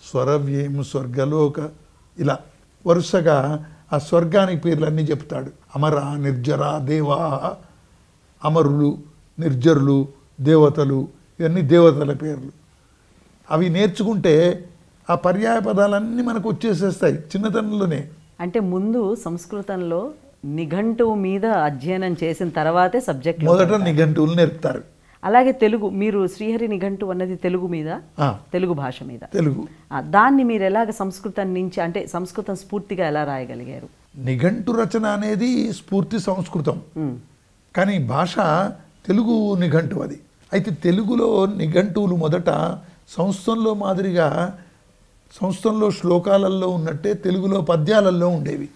స్వరవ్యయం స్వర్గలోక ఇలా వరుసగా ఆ స్వర్గానికి పేర్లన్నీ చెప్తాడు అమర నిర్జర దేవా అమరులు నిర్జరులు దేవతలు ఇవన్నీ దేవతల పేర్లు అవి నేర్చుకుంటే ఆ పర్యాయ పదాలన్నీ మనకు వచ్చేసేస్తాయి చిన్నతనంలోనే అంటే ముందు సంస్కృతంలో నిఘంటువు మీద అధ్యయనం చేసిన తర్వాతే సబ్జెక్ట్ మొదట నిఘంటువులు నేర్పుతారు అలాగే తెలుగు మీరు శ్రీహరి నిఘంటు అన్నది తెలుగు మీద తెలుగు భాష మీద తెలుగు దాన్ని మీరు ఎలాగ సంస్కృతం నుంచి అంటే సంస్కృతం స్ఫూర్తిగా ఎలా రాయగలిగారు నిఘంటు రచన అనేది స్ఫూర్తి సంస్కృతం కానీ భాష తెలుగు నిఘంటు అది అయితే తెలుగులో నిఘంటువులు మొదట సంస్థంలో మాదిరిగా సంస్థంలో శ్లోకాలలో ఉన్నట్టే తెలుగులో పద్యాలలో ఉండేవి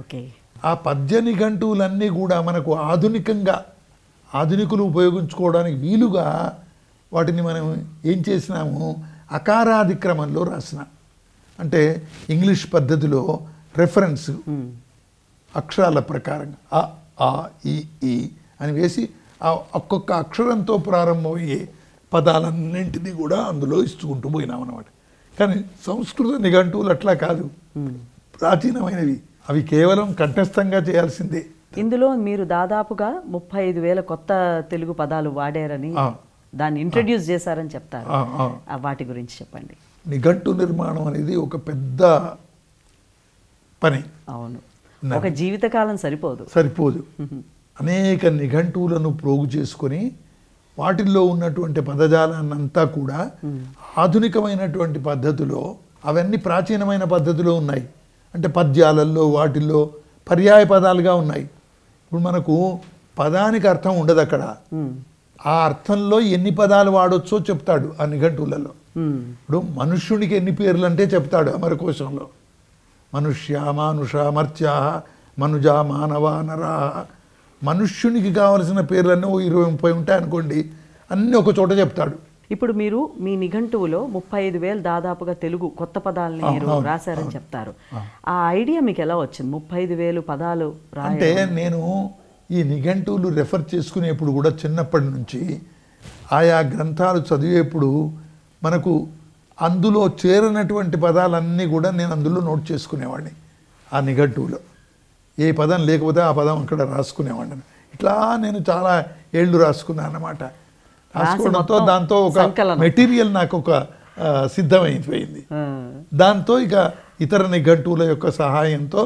ఓకే ఆ పద్య నిఘంటువులన్నీ కూడా మనకు ఆధునికంగా ఆధునికులు ఉపయోగించుకోవడానికి వీలుగా వాటిని మనం ఏం చేసినాము అకారాధిక్రమంలో రాసిన అంటే ఇంగ్లీష్ పద్ధతిలో రెఫరెన్స్ అక్షరాల ప్రకారంగా అ ఆ ఈ అని వేసి ఆ ఒక్కొక్క అక్షరంతో ప్రారంభమయ్యే పదాలన్నింటినీ కూడా అందులో ఇస్తుకుంటూ పోయినాం అనమాట కానీ సంస్కృత నిఘంటువులు అట్లా కాదు ప్రాచీనమైనవి అవి కేవలం కంఠస్థంగా చేయాల్సిందే ఇందులో మీరు దాదాపుగా ముప్పై ఐదు వేల కొత్త తెలుగు పదాలు వాడారని దాన్ని ఇంట్రడ్యూస్ చేశారని చెప్తారు వాటి గురించి చెప్పండి నిఘంటు నిర్మాణం అనేది ఒక పెద్ద పని అవును ఒక జీవితకాలం సరిపోదు సరిపోదు అనేక నిఘంటువులను ప్రోగు చేసుకొని వాటిల్లో ఉన్నటువంటి పదజాలన్నంతా కూడా ఆధునికమైనటువంటి పద్ధతిలో అవన్నీ ప్రాచీనమైన పద్ధతిలో ఉన్నాయి అంటే పద్యాలలో వాటిల్లో పర్యాయ పదాలుగా ఉన్నాయి ఇప్పుడు మనకు పదానికి అర్థం ఉండదు అక్కడ ఆ అర్థంలో ఎన్ని పదాలు వాడొచ్చో చెప్తాడు ఆ నిఘంటువులలో ఇప్పుడు మనుష్యునికి ఎన్ని పేర్లు అంటే చెప్తాడు అమరకోశంలో మనుష్య మానుష మర్త్యా మనుజ మానవ నరా మనుష్యునికి కావలసిన పేర్లన్నీ ఓ ఇరవై ముప్పై ఉంటాయి అనుకోండి అన్నీ ఒక చోట చెప్తాడు ఇప్పుడు మీరు మీ నిఘంటువులో ముప్పై ఐదు వేలు దాదాపుగా తెలుగు కొత్త పదాలని మీరు రాశారని చెప్తారు ఆ ఐడియా మీకు ఎలా వచ్చింది ముప్పై ఐదు వేలు పదాలు అంటే నేను ఈ నిఘంటువులు రెఫర్ చేసుకునేప్పుడు కూడా చిన్నప్పటి నుంచి ఆయా గ్రంథాలు చదివేప్పుడు మనకు అందులో చేరినటువంటి పదాలన్నీ కూడా నేను అందులో నోట్ చేసుకునేవాడిని ఆ నిఘంటువులో ఏ పదం లేకపోతే ఆ పదం అక్కడ రాసుకునేవాడిని ఇట్లా నేను చాలా ఏళ్ళు రాసుకున్నాను అన్నమాట రాసుకోవడంతో దాంతో ఒక మెటీరియల్ నాకు ఒక సిద్ధమైపోయింది దాంతో ఇక ఇతర నిఘంటువుల యొక్క సహాయంతో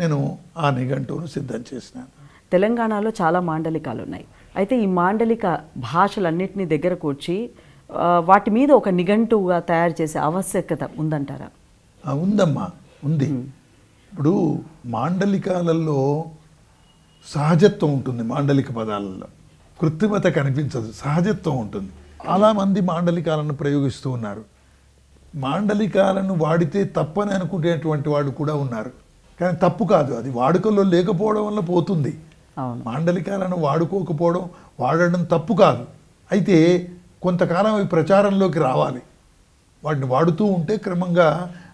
నేను ఆ నిఘంటువును సిద్ధం చేసినాను తెలంగాణలో చాలా మాండలికాలు ఉన్నాయి అయితే ఈ మాండలిక భాషలన్నింటినీ దగ్గర కూర్చి వాటి మీద ఒక నిఘంటువుగా తయారు చేసే ఆవశ్యకత ఉందంటారా ఉందమ్మా ఉంది ఇప్పుడు మాండలికాలలో సహజత్వం ఉంటుంది మాండలిక పదాలలో కృత్రిమత కనిపించదు సహజత్వం ఉంటుంది చాలా మంది మాండలికాలను ప్రయోగిస్తూ ఉన్నారు మాండలికాలను వాడితే తప్పని అనుకునేటువంటి వాళ్ళు కూడా ఉన్నారు కానీ తప్పు కాదు అది వాడుకలో లేకపోవడం వల్ల పోతుంది మాండలికాలను వాడుకోకపోవడం వాడడం తప్పు కాదు అయితే కొంతకాలం అవి ప్రచారంలోకి రావాలి వాటిని వాడుతూ ఉంటే క్రమంగా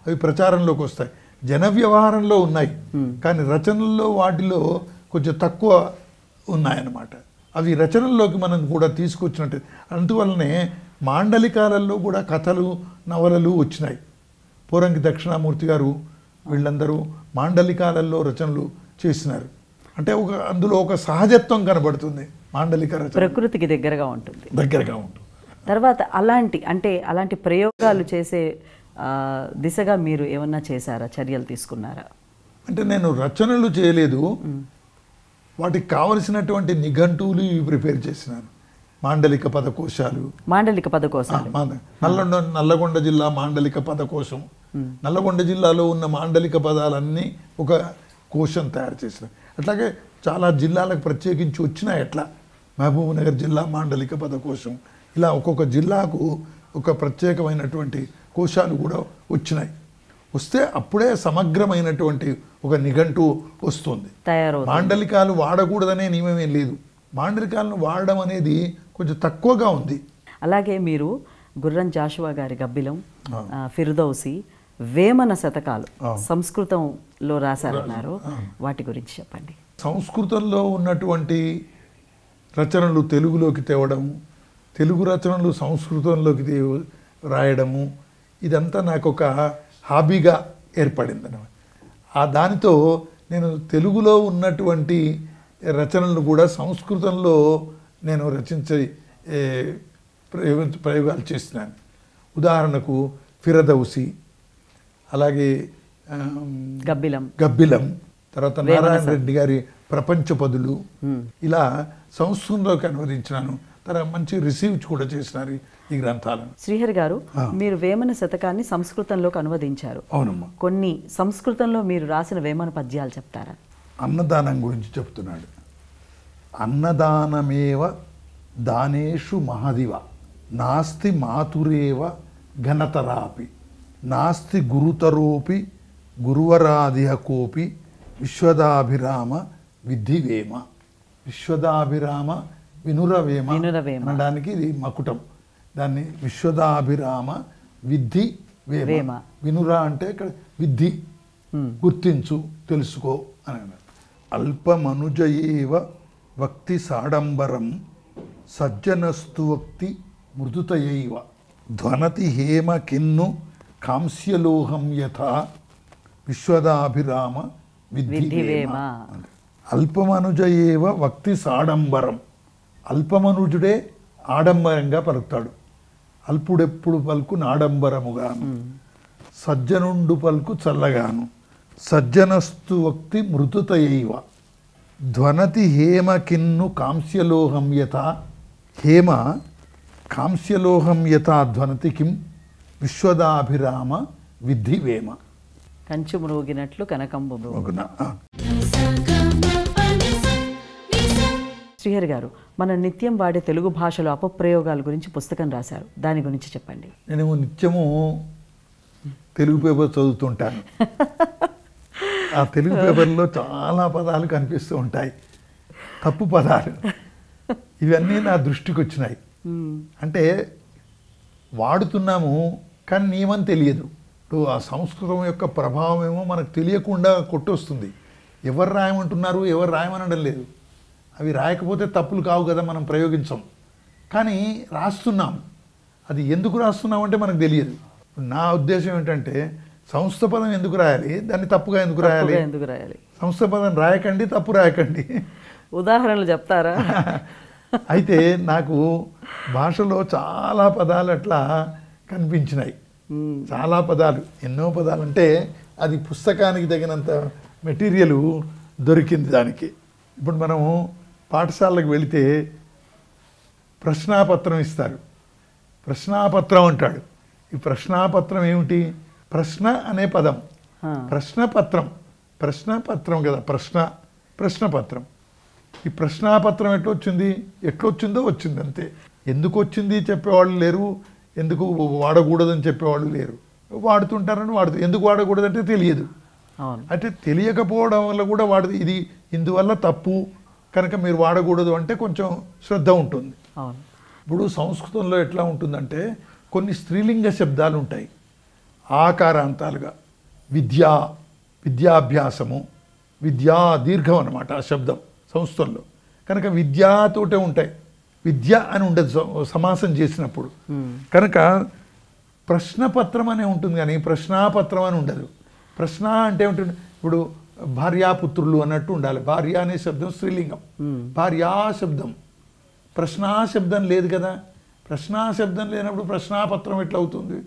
అవి ప్రచారంలోకి వస్తాయి జన వ్యవహారంలో ఉన్నాయి కానీ రచనల్లో వాటిలో కొంచెం తక్కువ ఉన్నాయన్నమాట అవి రచనల్లోకి మనం కూడా తీసుకొచ్చినట్టు అందువల్లనే మాండలికాలలో కూడా కథలు నవలలు వచ్చినాయి పూరంగి దక్షిణామూర్తి గారు వీళ్ళందరూ మాండలికాలలో రచనలు చేసినారు అంటే ఒక అందులో ఒక సహజత్వం కనబడుతుంది మాండలిక రచన ప్రకృతికి దగ్గరగా ఉంటుంది దగ్గరగా ఉంటుంది తర్వాత అలాంటి అంటే అలాంటి ప్రయోగాలు చేసే దిశగా మీరు ఏమన్నా చేశారా చర్యలు తీసుకున్నారా అంటే నేను రచనలు చేయలేదు వాటికి కావలసినటువంటి నిఘంటువులు ఇవి ప్రిపేర్ చేసినాను మాండలిక పదకోశాలు మాండలిక పదకోశాలు నల్లగొండ నల్లగొండ జిల్లా మాండలిక పదకోశం నల్లగొండ జిల్లాలో ఉన్న మాండలిక పదాలన్నీ ఒక కోశం తయారు చేసిన అట్లాగే చాలా జిల్లాలకు ప్రత్యేకించి వచ్చినాయి ఎట్లా మహబూబ్నగర్ జిల్లా మాండలిక పదకోశం ఇలా ఒక్కొక్క జిల్లాకు ఒక ప్రత్యేకమైనటువంటి కోశాలు కూడా వచ్చినాయి వస్తే అప్పుడే సమగ్రమైనటువంటి ఒక నిఘంటు వస్తుంది మాండలికాలు వాడకూడదనే నియమం లేదు మాండలికాలను వాడడం అనేది కొంచెం తక్కువగా ఉంది అలాగే మీరు గుర్రం జాషువా గారి గబ్బిలం ఫిర్దౌసి వేమన శతకాలు సంస్కృతంలో రాశారన్నారు వాటి గురించి చెప్పండి సంస్కృతంలో ఉన్నటువంటి రచనలు తెలుగులోకి తేవడం తెలుగు రచనలు సంస్కృతంలోకి రాయడము ఇదంతా నాకు ఒక హాబీగా ఏర్పడింది అన్నమాట ఆ దానితో నేను తెలుగులో ఉన్నటువంటి రచనలను కూడా సంస్కృతంలో నేను రచించే ప్రయోగాలు చేస్తున్నాను ఉదాహరణకు ఫిరదౌసి అలాగే గబ్బిలం గబ్బిలం తర్వాత నారాయణ రెడ్డి గారి ప్రపంచ పదులు ఇలా సంస్కృతంలోకి అనువదించినాను తర్వాత మంచి రిసీవ్ కూడా చేసినారు ఈ గ్రంథాలను శ్రీహరి గారు మీరు వేమన శతకాన్ని సంస్కృతంలోకి అనువదించారు అవునమ్మా కొన్ని సంస్కృతంలో మీరు రాసిన వేమన పద్యాలు చెప్తారా అన్నదానం గురించి చెప్తున్నాడు అన్నదానమేవ దానేషు మహదివ నాస్తి మాతురేవ ఘనతరాపి నాస్తి గురుతరోపి గురువరాధిహ కోపి విశ్వదాభిరామ విధివేమ విశ్వదాభిరామ వినురవేమ అనడానికి ఇది మకుటం దాన్ని విశ్వదాభిరామ విద్ధి వేమ వినురా అంటే ఇక్కడ విద్ధి గుర్తించు తెలుసుకో అని అన్నారు అల్పమనుజయేవ భక్తి సాడంబరం సజ్జనస్తు వక్తి మృదుతయైవ ధ్వనతి హేమ కిన్ను కాంస్యలోహం యథ విశ్వదాభిరామ విద్ధివేమ అల్పమనుజయేవ వక్తి సాడంబరం అల్పమనుజుడే ఆడంబరంగా పలుకుతాడు అల్పుడెప్పుడు పలుకు నాడంబరముగాను సజ్జనుండు పలుకు చల్లగాను సజ్జనస్తు వక్తి మృతుతయైవ ధ్వనతి హేమ కిన్ను కాంస్యలోహం యథ హేమ కాంస్యలోహం యథా ధ్వనతి కిం విశ్వదాభిరామ విద్ధి వేమ కంచు మ్రోగినట్లు కనకంబు శ్రీహరి గారు మన నిత్యం వాడే తెలుగు భాషలో అపప్రయోగాల గురించి పుస్తకం రాశారు దాని గురించి చెప్పండి నేనేమో నిత్యము తెలుగు పేపర్ చదువుతుంటాను ఆ తెలుగు పేపర్లో చాలా పదాలు కనిపిస్తూ ఉంటాయి తప్పు పదాలు ఇవన్నీ నా దృష్టికి వచ్చినాయి అంటే వాడుతున్నాము కానీ నియమం తెలియదు ఇప్పుడు ఆ సంస్కృతం యొక్క ప్రభావం ఏమో మనకు తెలియకుండా కొట్టొస్తుంది ఎవరు రాయమంటున్నారు ఎవరు రాయమనడం లేదు అవి రాయకపోతే తప్పులు కావు కదా మనం ప్రయోగించం కానీ రాస్తున్నాం అది ఎందుకు రాస్తున్నాం అంటే మనకు తెలియదు నా ఉద్దేశం ఏంటంటే సంస్థ పదం ఎందుకు రాయాలి దాన్ని తప్పుగా ఎందుకు రాయాలి ఎందుకు రాయాలి సంస్థ పదం రాయకండి తప్పు రాయకండి ఉదాహరణలు చెప్తారా అయితే నాకు భాషలో చాలా పదాలు అట్లా కనిపించినాయి చాలా పదాలు ఎన్నో పదాలు అంటే అది పుస్తకానికి తగినంత మెటీరియల్ దొరికింది దానికి ఇప్పుడు మనము పాఠశాలకు వెళితే ప్రశ్నాపత్రం ఇస్తారు ప్రశ్నాపత్రం అంటాడు ఈ ప్రశ్నాపత్రం ఏమిటి ప్రశ్న అనే పదం ప్రశ్నపత్రం ప్రశ్నపత్రం కదా ప్రశ్న ప్రశ్నపత్రం ఈ ప్రశ్నాపత్రం ఎట్లొచ్చింది ఎట్లొచ్చిందో వచ్చింది అంతే ఎందుకు వచ్చింది చెప్పేవాళ్ళు లేరు ఎందుకు వాడకూడదని చెప్పేవాళ్ళు లేరు వాడుతుంటారని వాడు ఎందుకు వాడకూడదంటే తెలియదు అంటే తెలియకపోవడం వల్ల కూడా వాడు ఇది ఇందువల్ల తప్పు కనుక మీరు వాడకూడదు అంటే కొంచెం శ్రద్ధ ఉంటుంది ఇప్పుడు సంస్కృతంలో ఎట్లా ఉంటుందంటే కొన్ని స్త్రీలింగ శబ్దాలు ఉంటాయి ఆకారాంతాలుగా విద్యా విద్యాభ్యాసము విద్యా దీర్ఘం అనమాట ఆ శబ్దం సంస్కృతంలో కనుక విద్యాతోటే ఉంటాయి విద్య అని ఉండదు సమాసం చేసినప్పుడు కనుక ప్రశ్నపత్రం అనే ఉంటుంది కానీ ప్రశ్నాపత్రం అని ఉండదు ప్రశ్న అంటే ఉంటుంది ఇప్పుడు భార్యాపుత్రులు అన్నట్టు ఉండాలి భార్య అనే శబ్దం స్త్రీలింగం భార్యా శబ్దం ప్రశ్నా శబ్దం లేదు కదా ప్రశ్నా శబ్దం లేనప్పుడు ప్రశ్నాపత్రం ఎట్లవుతుంది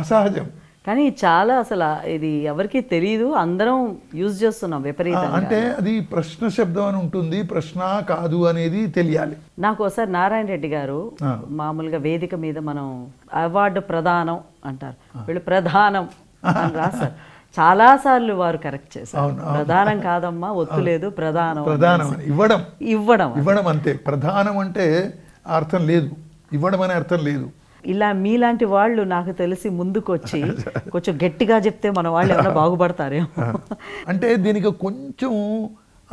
అసహజం కానీ చాలా అసలు ఇది ఎవరికి తెలియదు అందరం యూజ్ చేస్తున్నాం విపరీతం అంటే అది ప్రశ్న శబ్దం అని ఉంటుంది ప్రశ్న కాదు అనేది తెలియాలి నాకు ఒకసారి నారాయణ రెడ్డి గారు మామూలుగా వేదిక మీద మనం అవార్డు ప్రధానం అంటారు వీళ్ళు ప్రధానం అని చాలాసార్లు వారు కరెక్ట్ చేశారు ప్రధానం కాదమ్మా ఒత్తు లేదు ప్రధానం ప్రధానం ఇవ్వడం ఇవ్వడం ఇవ్వడం అంతే ప్రధానం అంటే అర్థం లేదు ఇవ్వడం అనే అర్థం లేదు ఇలా మీలాంటి వాళ్ళు నాకు తెలిసి ముందుకొచ్చి కొంచెం గట్టిగా చెప్తే మన వాళ్ళు ఏమైనా బాగుపడతారే అంటే దీనికి కొంచెం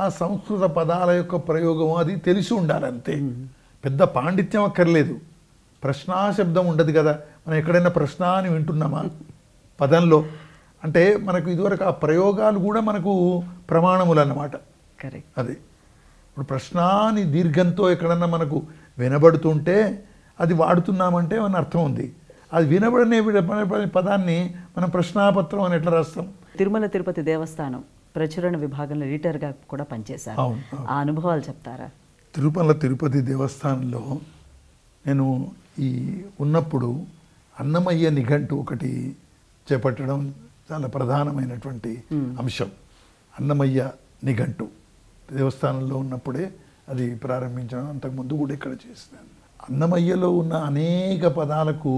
ఆ సంస్కృత పదాల యొక్క ప్రయోగం అది తెలిసి ఉండాలంతే పెద్ద పాండిత్యం అక్కర్లేదు ప్రశ్నా శబ్దం ఉండదు కదా మనం ఎక్కడైనా ప్రశ్న అని వింటున్నామా పదంలో అంటే మనకు ఇదివరకు ఆ ప్రయోగాలు కూడా మనకు ప్రమాణములు అన్నమాట కరెక్ట్ అది ఇప్పుడు ప్రశ్నాని దీర్ఘంతో ఎక్కడన్నా మనకు వినబడుతుంటే అది వాడుతున్నామంటే మన అర్థం ఉంది అది వినబడనే పదాన్ని మనం ప్రశ్నాపత్రం అని ఎట్లా రాస్తాం తిరుమల తిరుపతి దేవస్థానం ప్రచురణ విభాగంలో ఎడిటర్గా కూడా పనిచేశారు ఆ అనుభవాలు చెప్తారా తిరుమల తిరుపతి దేవస్థానంలో నేను ఈ ఉన్నప్పుడు అన్నమయ్య నిఘంటు ఒకటి చేపట్టడం చాలా ప్రధానమైనటువంటి hmm. అంశం అన్నమయ్య నిఘంటు దేవస్థానంలో ఉన్నప్పుడే అది ప్రారంభించడం అంతకుముందు కూడా ఇక్కడ చేసినాను అన్నమయ్యలో ఉన్న అనేక పదాలకు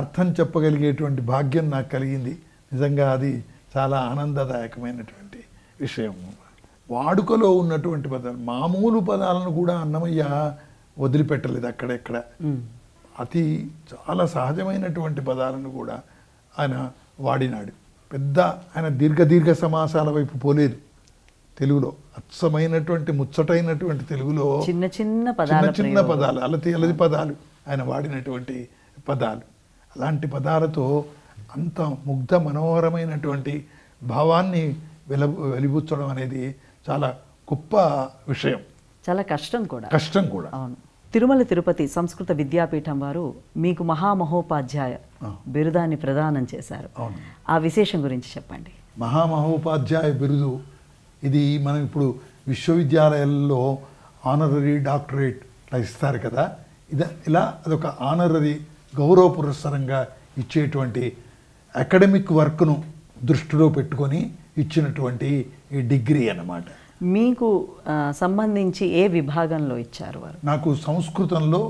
అర్థం చెప్పగలిగేటువంటి భాగ్యం నాకు కలిగింది నిజంగా అది చాలా ఆనందదాయకమైనటువంటి విషయం వాడుకలో ఉన్నటువంటి పదాలు మామూలు పదాలను కూడా అన్నమయ్య వదిలిపెట్టలేదు అక్కడెక్కడ hmm. అతి చాలా సహజమైనటువంటి పదాలను కూడా ఆయన వాడినాడు పెద్ద ఆయన దీర్ఘ దీర్ఘ సమాసాల వైపు పోలేదు తెలుగులో అచ్చమైనటువంటి ముచ్చటైనటువంటి తెలుగులో చిన్న చిన్న పదాలు చిన్న చిన్న పదాలు అలతి అలది పదాలు ఆయన వాడినటువంటి పదాలు అలాంటి పదాలతో అంత ముగ్ధ మనోహరమైనటువంటి భావాన్ని వెల వెలిబుచ్చడం అనేది చాలా గొప్ప విషయం చాలా కష్టం కూడా కష్టం కూడా అవును తిరుమల తిరుపతి సంస్కృత విద్యాపీఠం వారు మీకు మహామహోపాధ్యాయ బిరుదాన్ని ప్రదానం చేశారు ఆ విశేషం గురించి చెప్పండి మహామహోపాధ్యాయ బిరుదు ఇది మనం ఇప్పుడు విశ్వవిద్యాలయాల్లో ఆనరీ డాక్టరేట్ ఇస్తారు కదా ఇది ఇలా అదొక ఆనరీ గౌరవ పురస్సరంగా ఇచ్చేటువంటి అకాడమిక్ వర్క్ను దృష్టిలో పెట్టుకొని ఇచ్చినటువంటి ఈ డిగ్రీ అన్నమాట మీకు సంబంధించి ఏ విభాగంలో ఇచ్చారు వారు నాకు సంస్కృతంలో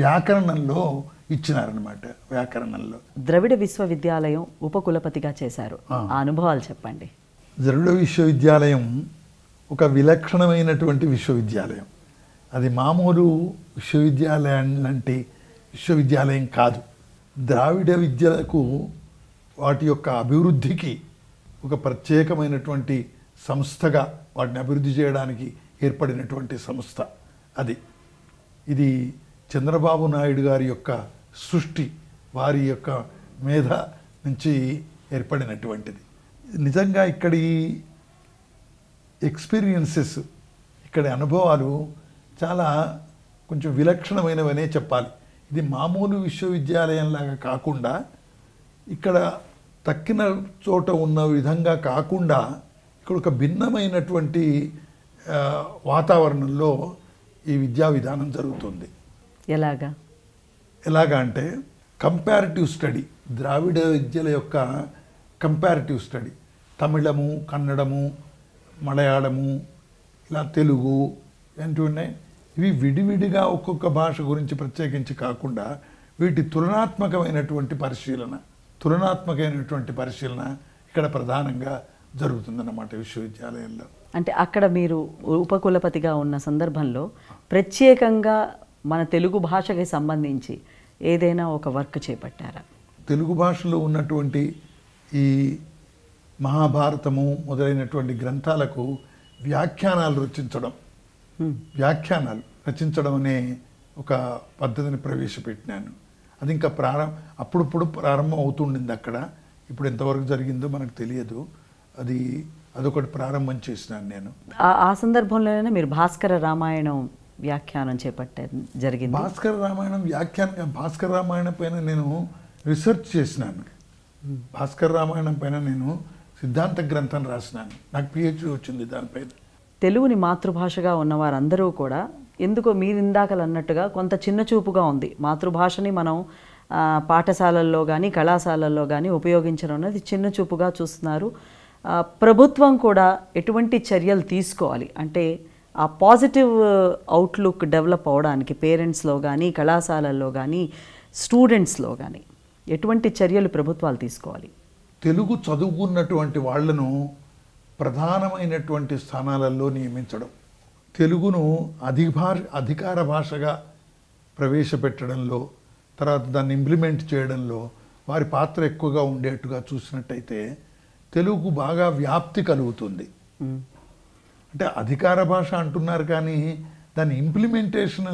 వ్యాకరణంలో ఇచ్చినారనమాట వ్యాకరణంలో ద్రవిడ విశ్వవిద్యాలయం ఉపకులపతిగా చేశారు ఆ అనుభవాలు చెప్పండి ద్రవిడ విశ్వవిద్యాలయం ఒక విలక్షణమైనటువంటి విశ్వవిద్యాలయం అది మామూలు విశ్వవిద్యాలయం లాంటి విశ్వవిద్యాలయం కాదు ద్రావిడ విద్యలకు వాటి యొక్క అభివృద్ధికి ఒక ప్రత్యేకమైనటువంటి సంస్థగా వాటిని అభివృద్ధి చేయడానికి ఏర్పడినటువంటి సంస్థ అది ఇది చంద్రబాబు నాయుడు గారి యొక్క సృష్టి వారి యొక్క మేధ నుంచి ఏర్పడినటువంటిది నిజంగా ఇక్కడి ఎక్స్పీరియన్సెస్ ఇక్కడి అనుభవాలు చాలా కొంచెం విలక్షణమైనవనే చెప్పాలి ఇది మామూలు విశ్వవిద్యాలయంలాగా కాకుండా ఇక్కడ తక్కిన చోట ఉన్న విధంగా కాకుండా ఇక్కడ ఒక భిన్నమైనటువంటి వాతావరణంలో ఈ విద్యా విధానం జరుగుతుంది ఎలాగా ఎలాగా అంటే కంపారిటివ్ స్టడీ ద్రావిడ విద్యల యొక్క కంపారిటివ్ స్టడీ తమిళము కన్నడము మలయాళము ఇలా తెలుగు ఉన్నాయి ఇవి విడివిడిగా ఒక్కొక్క భాష గురించి ప్రత్యేకించి కాకుండా వీటి తులనాత్మకమైనటువంటి పరిశీలన తులనాత్మకమైనటువంటి పరిశీలన ఇక్కడ ప్రధానంగా జరుగుతుందన్నమాట విశ్వవిద్యాలయంలో అంటే అక్కడ మీరు ఉపకులపతిగా ఉన్న సందర్భంలో ప్రత్యేకంగా మన తెలుగు భాషకి సంబంధించి ఏదైనా ఒక వర్క్ చేపట్టారా తెలుగు భాషలో ఉన్నటువంటి ఈ మహాభారతము మొదలైనటువంటి గ్రంథాలకు వ్యాఖ్యానాలు రచించడం వ్యాఖ్యానాలు రచించడం అనే ఒక పద్ధతిని ప్రవేశపెట్టినాను అది ఇంకా ప్రారంభ అప్పుడప్పుడు ప్రారంభం అవుతుండింది అక్కడ ఇప్పుడు ఎంతవరకు జరిగిందో మనకు తెలియదు అది అదొకటి ప్రారంభం చేసినాను నేను ఆ సందర్భంలోనే మీరు భాస్కర రామాయణం వ్యాఖ్యానం చేపట్టారు జరిగింది భాస్కర రామాయణం వ్యాఖ్యానం భాస్కర రామాయణం పైన నేను రీసెర్చ్ చేసినాను భాస్కర రామాయణం పైన నేను సిద్ధాంత గ్రంథం రాసినాను నాకు పిహెచ్డి వచ్చింది దానిపైన తెలుగుని మాతృభాషగా ఉన్న వారందరూ కూడా ఎందుకో మీరు ఇందాకలు అన్నట్టుగా కొంత చిన్న చూపుగా ఉంది మాతృభాషని మనం పాఠశాలల్లో కానీ కళాశాలల్లో కానీ ఉపయోగించడం అనేది చిన్న చూపుగా చూస్తున్నారు ప్రభుత్వం కూడా ఎటువంటి చర్యలు తీసుకోవాలి అంటే ఆ పాజిటివ్ అవుట్లుక్ డెవలప్ అవడానికి పేరెంట్స్లో కానీ కళాశాలల్లో కానీ స్టూడెంట్స్లో కానీ ఎటువంటి చర్యలు ప్రభుత్వాలు తీసుకోవాలి తెలుగు చదువుకున్నటువంటి వాళ్లను ప్రధానమైనటువంటి స్థానాలలో నియమించడం తెలుగును అధిభా అధికార భాషగా ప్రవేశపెట్టడంలో తర్వాత దాన్ని ఇంప్లిమెంట్ చేయడంలో వారి పాత్ర ఎక్కువగా ఉండేట్టుగా చూసినట్టయితే తెలుగుకు బాగా వ్యాప్తి కలుగుతుంది అంటే అధికార భాష అంటున్నారు కానీ దాని ఇంప్లిమెంటేషన్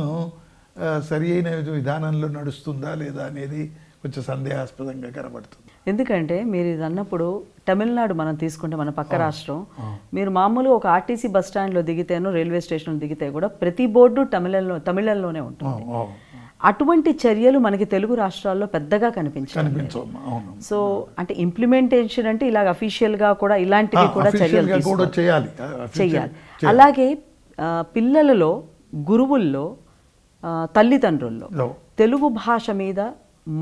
సరి అయిన విధానంలో నడుస్తుందా లేదా అనేది కొంచెం సందేహాస్పదంగా కనబడుతుంది ఎందుకంటే మీరు ఇది అన్నప్పుడు తమిళనాడు మనం తీసుకుంటే మన పక్క రాష్ట్రం మీరు మామూలు ఒక ఆర్టీసీ బస్ స్టాండ్లో దిగితేనో రైల్వే స్టేషన్లో దిగితే కూడా ప్రతి బోర్డు తమిళంలో తమిళంలోనే ఉంటుంది అటువంటి చర్యలు మనకి తెలుగు రాష్ట్రాల్లో పెద్దగా కనిపించాయి సో అంటే ఇంప్లిమెంటేషన్ అంటే ఇలాగ అఫీషియల్గా కూడా ఇలాంటివి కూడా చర్యలు చేయాలి చేయాలి అలాగే పిల్లలలో గురువుల్లో తల్లిదండ్రుల్లో తెలుగు భాష మీద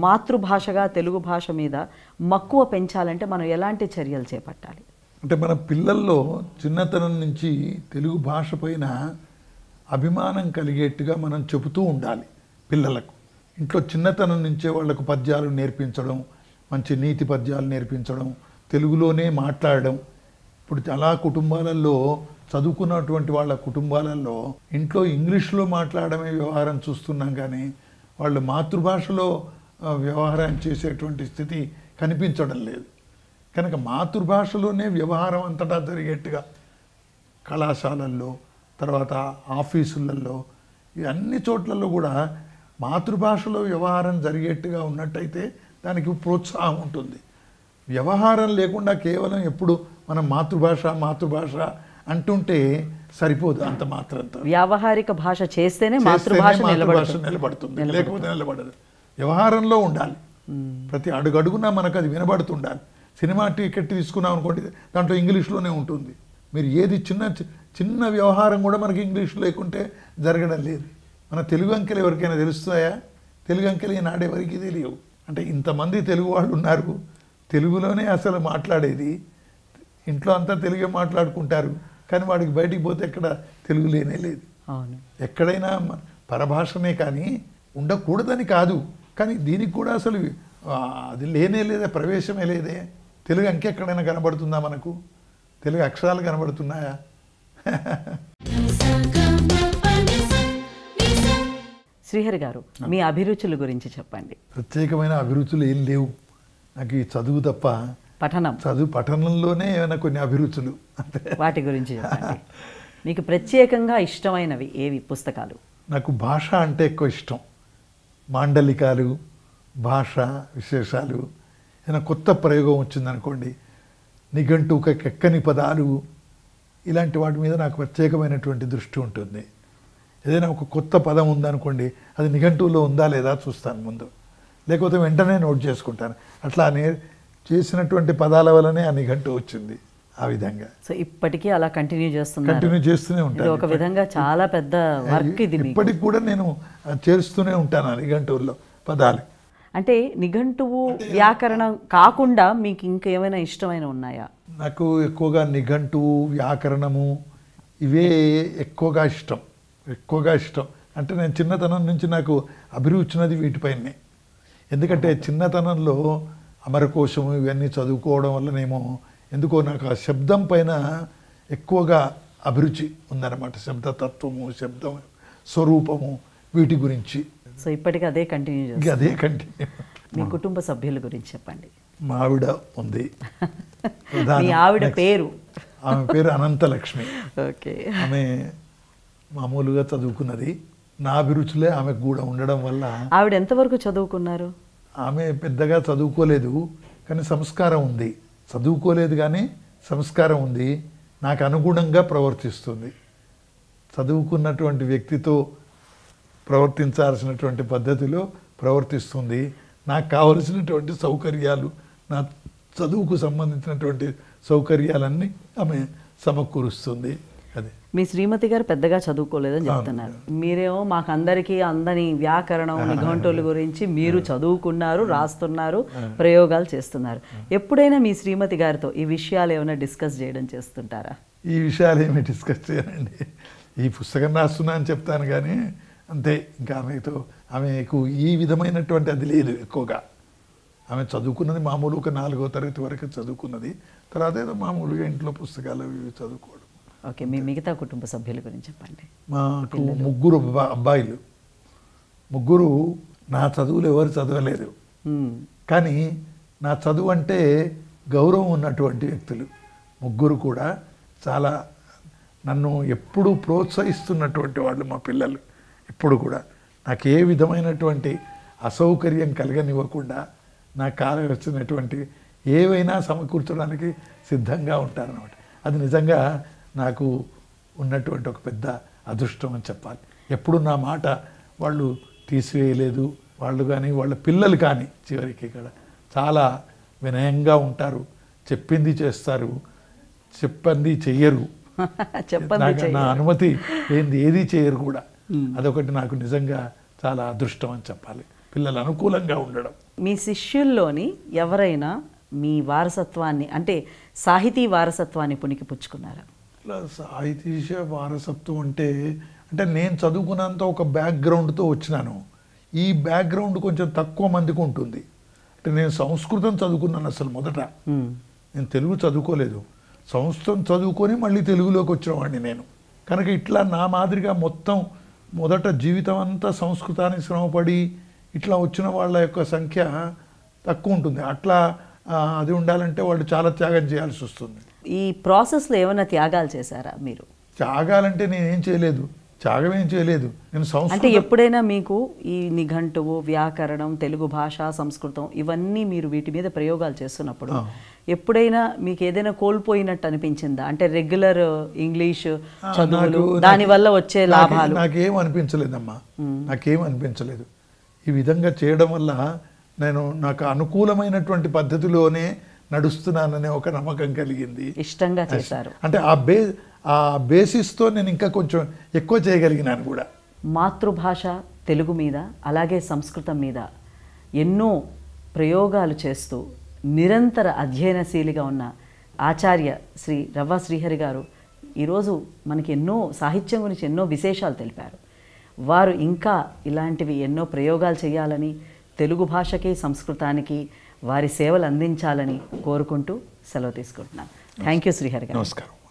మాతృభాషగా తెలుగు భాష మీద మక్కువ పెంచాలంటే మనం ఎలాంటి చర్యలు చేపట్టాలి అంటే మన పిల్లల్లో చిన్నతనం నుంచి తెలుగు భాష పైన అభిమానం కలిగేట్టుగా మనం చెబుతూ ఉండాలి పిల్లలకు ఇంట్లో చిన్నతనం నుంచే వాళ్లకు పద్యాలు నేర్పించడం మంచి నీతి పద్యాలు నేర్పించడం తెలుగులోనే మాట్లాడడం ఇప్పుడు చాలా కుటుంబాలలో చదువుకున్నటువంటి వాళ్ళ కుటుంబాలలో ఇంట్లో ఇంగ్లీష్లో మాట్లాడమే వ్యవహారం చూస్తున్నాం కానీ వాళ్ళు మాతృభాషలో వ్యవహారం చేసేటువంటి స్థితి కనిపించడం లేదు కనుక మాతృభాషలోనే వ్యవహారం అంతటా జరిగేట్టుగా కళాశాలల్లో తర్వాత ఆఫీసులలో ఇవన్నీ చోట్లలో కూడా మాతృభాషలో వ్యవహారం జరిగేట్టుగా ఉన్నట్టయితే దానికి ప్రోత్సాహం ఉంటుంది వ్యవహారం లేకుండా కేవలం ఎప్పుడు మనం మాతృభాష మాతృభాష అంటుంటే సరిపోదు అంత మాత్రం వ్యావహారిక భాష చేస్తేనే మాతృభాష నిలబడుతుంది లేకపోతే నిలబడదు వ్యవహారంలో ఉండాలి ప్రతి అడుగడుగునా మనకు అది వినబడుతుండాలి సినిమా టికెట్ తీసుకున్నాం అనుకోండి దాంట్లో ఇంగ్లీష్లోనే ఉంటుంది మీరు ఏది చిన్న చిన్న వ్యవహారం కూడా మనకి ఇంగ్లీష్ లేకుంటే జరగడం లేదు మన తెలుగు అంకెలు ఎవరికైనా తెలుస్తాయా తెలుగు అంకెలు ఈనాడు ఎవరికి తెలియవు అంటే ఇంతమంది తెలుగు వాళ్ళు ఉన్నారు తెలుగులోనే అసలు మాట్లాడేది ఇంట్లో అంతా తెలుగే మాట్లాడుకుంటారు కానీ వాడికి బయటికి పోతే ఎక్కడ తెలుగు లేనే లేదు ఎక్కడైనా పరభాషమే కానీ ఉండకూడదని కాదు కానీ దీనికి కూడా అసలు అది లేనే లేదే ప్రవేశమే లేదే తెలుగు అంకెక్కడైనా కనబడుతుందా మనకు తెలుగు అక్షరాలు కనబడుతున్నాయా శ్రీహరి గారు మీ అభిరుచుల గురించి చెప్పండి ప్రత్యేకమైన అభిరుచులు ఏం లేవు నాకు ఈ చదువు తప్ప పఠనం చదువు పఠనంలోనే ఏమైనా కొన్ని అభిరుచులు వాటి గురించి మీకు ప్రత్యేకంగా ఇష్టమైనవి ఏవి పుస్తకాలు నాకు భాష అంటే ఎక్కువ ఇష్టం మాండలికాలు భాష విశేషాలు ఏదైనా కొత్త ప్రయోగం వచ్చిందనుకోండి నిఘంటుక కెక్కని పదాలు ఇలాంటి వాటి మీద నాకు ప్రత్యేకమైనటువంటి దృష్టి ఉంటుంది ఏదైనా ఒక కొత్త పదం ఉందనుకోండి అది నిఘంటువులో ఉందా లేదా చూస్తాను ముందు లేకపోతే వెంటనే నోట్ చేసుకుంటాను అట్లా అనే చేసినటువంటి పదాల వల్లనే ఆ నిఘంటు వచ్చింది ఆ విధంగా సో ఇప్పటికీ అలా కంటిన్యూ చేస్తున్నా కంటిన్యూ చేస్తూనే ఉంటాను ఒక విధంగా చాలా పెద్ద వర్క్ ఇది ఇప్పటికి కూడా నేను చేస్తూనే ఉంటాను ఆ నిఘంటువుల్లో పదాలు అంటే నిఘంటువు వ్యాకరణం కాకుండా మీకు ఇంకేమైనా ఇష్టమైన ఉన్నాయా నాకు ఎక్కువగా నిఘంటువు వ్యాకరణము ఇవే ఎక్కువగా ఇష్టం ఎక్కువగా ఇష్టం అంటే నేను చిన్నతనం నుంచి నాకు అభిరుచినది వీటిపైనే ఎందుకంటే చిన్నతనంలో అమరకోశం ఇవన్నీ చదువుకోవడం వల్లనేమో ఎందుకో నాకు ఆ శబ్దం పైన ఎక్కువగా అభిరుచి ఉందన్నమాట శబ్దతత్వము శబ్దం స్వరూపము వీటి గురించి సో ఇప్పటికీ అదే కంటిన్యూ అదే కంటిన్యూ మీ కుటుంబ సభ్యుల గురించి చెప్పండి మా ఆవిడ ఉంది ఆవిడ పేరు ఆమె పేరు అనంతలక్ష్మి ఓకే ఆమె మామూలుగా చదువుకున్నది నా అభిరుచులే ఆమెకు కూడా ఉండడం వల్ల ఆవిడ ఎంతవరకు చదువుకున్నారు ఆమె పెద్దగా చదువుకోలేదు కానీ సంస్కారం ఉంది చదువుకోలేదు కానీ సంస్కారం ఉంది నాకు అనుగుణంగా ప్రవర్తిస్తుంది చదువుకున్నటువంటి వ్యక్తితో ప్రవర్తించాల్సినటువంటి పద్ధతిలో ప్రవర్తిస్తుంది నాకు కావలసినటువంటి సౌకర్యాలు నా చదువుకు సంబంధించినటువంటి సౌకర్యాలన్నీ ఆమె సమకూరుస్తుంది మీ శ్రీమతి గారు పెద్దగా చదువుకోలేదని చెప్తున్నారు మీరేమో మాకు అందరికీ అందని వ్యాకరణం నిఘంటుల గురించి మీరు చదువుకున్నారు రాస్తున్నారు ప్రయోగాలు చేస్తున్నారు ఎప్పుడైనా మీ శ్రీమతి గారితో ఈ విషయాలు ఏమైనా డిస్కస్ చేయడం చేస్తుంటారా ఈ విషయాలు ఏమైనా డిస్కస్ చేయాలండి ఈ పుస్తకం రాస్తున్నా అని చెప్తాను కానీ అంతే ఇంకా ఆమెతో ఆమెకు ఈ విధమైనటువంటి అది లేదు ఎక్కువగా ఆమె చదువుకున్నది మామూలు ఒక నాలుగో తరగతి వరకు చదువుకున్నది తర్వాత ఏదో మామూలుగా ఇంట్లో పుస్తకాలు ఇవి చదువుకోవడం ఓకే మీ మిగతా కుటుంబ సభ్యుల గురించి చెప్పండి మాకు ముగ్గురు అబ్బాయిలు ముగ్గురు నా చదువులు ఎవరు చదవలేదు కానీ నా చదువు అంటే గౌరవం ఉన్నటువంటి వ్యక్తులు ముగ్గురు కూడా చాలా నన్ను ఎప్పుడూ ప్రోత్సహిస్తున్నటువంటి వాళ్ళు మా పిల్లలు ఎప్పుడు కూడా నాకు ఏ విధమైనటువంటి అసౌకర్యం కలగనివ్వకుండా నాకు వచ్చినటువంటి ఏవైనా సమకూర్చడానికి సిద్ధంగా ఉంటారన్నమాట అది నిజంగా నాకు ఉన్నటువంటి ఒక పెద్ద అదృష్టం అని చెప్పాలి ఎప్పుడు నా మాట వాళ్ళు తీసివేయలేదు వాళ్ళు కానీ వాళ్ళ పిల్లలు కానీ చివరికి ఇక్కడ చాలా వినయంగా ఉంటారు చెప్పింది చేస్తారు చెప్పింది చెయ్యరు నాకు నా అనుమతి ఏంది ఏది చేయరు కూడా అదొకటి నాకు నిజంగా చాలా అదృష్టం అని చెప్పాలి పిల్లలు అనుకూలంగా ఉండడం మీ శిష్యుల్లోని ఎవరైనా మీ వారసత్వాన్ని అంటే సాహితీ వారసత్వాన్ని పుణికి పుచ్చుకున్నారా ఇట్లా సాహితీశ వారసత్వం అంటే అంటే నేను చదువుకున్నంత ఒక బ్యాక్గ్రౌండ్తో వచ్చినాను ఈ బ్యాక్గ్రౌండ్ కొంచెం తక్కువ మందికి ఉంటుంది అంటే నేను సంస్కృతం చదువుకున్నాను అసలు మొదట నేను తెలుగు చదువుకోలేదు సంస్కృతం చదువుకొని మళ్ళీ తెలుగులోకి వచ్చినవాడిని నేను కనుక ఇట్లా నా మాదిరిగా మొత్తం మొదట జీవితం అంతా సంస్కృతానికి శ్రమపడి ఇట్లా వచ్చిన వాళ్ళ యొక్క సంఖ్య తక్కువ ఉంటుంది అట్లా అది ఉండాలంటే వాళ్ళు చాలా త్యాగం చేయాల్సి వస్తుంది ఈ ప్రాసెస్లో ఏమైనా త్యాగాలు చేశారా మీరు త్యాగాలంటే నేనేం చేయలేదు త్యాగమేం ఏం చేయలేదు నేను అంటే ఎప్పుడైనా మీకు ఈ నిఘంటువు వ్యాకరణం తెలుగు భాష సంస్కృతం ఇవన్నీ మీరు వీటి మీద ప్రయోగాలు చేస్తున్నప్పుడు ఎప్పుడైనా మీకు ఏదైనా కోల్పోయినట్టు అనిపించిందా అంటే రెగ్యులర్ ఇంగ్లీష్ చదువులు దానివల్ల వచ్చే లాభాలు నాకేం అనిపించలేదమ్మా నాకేం అనిపించలేదు ఈ విధంగా చేయడం వల్ల నేను నాకు అనుకూలమైనటువంటి పద్ధతిలోనే నడుస్తున్నాననే ఒక నమ్మకం కలిగింది ఇష్టంగా చేశారు అంటే ఆ బే ఆ బేసిస్తో నేను ఇంకా కొంచెం ఎక్కువ చేయగలిగినాను కూడా మాతృభాష తెలుగు మీద అలాగే సంస్కృతం మీద ఎన్నో ప్రయోగాలు చేస్తూ నిరంతర అధ్యయనశీలిగా ఉన్న ఆచార్య శ్రీ రవ్వ శ్రీహరి గారు ఈరోజు మనకి ఎన్నో సాహిత్యం గురించి ఎన్నో విశేషాలు తెలిపారు వారు ఇంకా ఇలాంటివి ఎన్నో ప్రయోగాలు చేయాలని తెలుగు భాషకి సంస్కృతానికి వారి సేవలు అందించాలని కోరుకుంటూ సెలవు తీసుకుంటున్నాను థ్యాంక్ యూ శ్రీహరి గారు నమస్కారం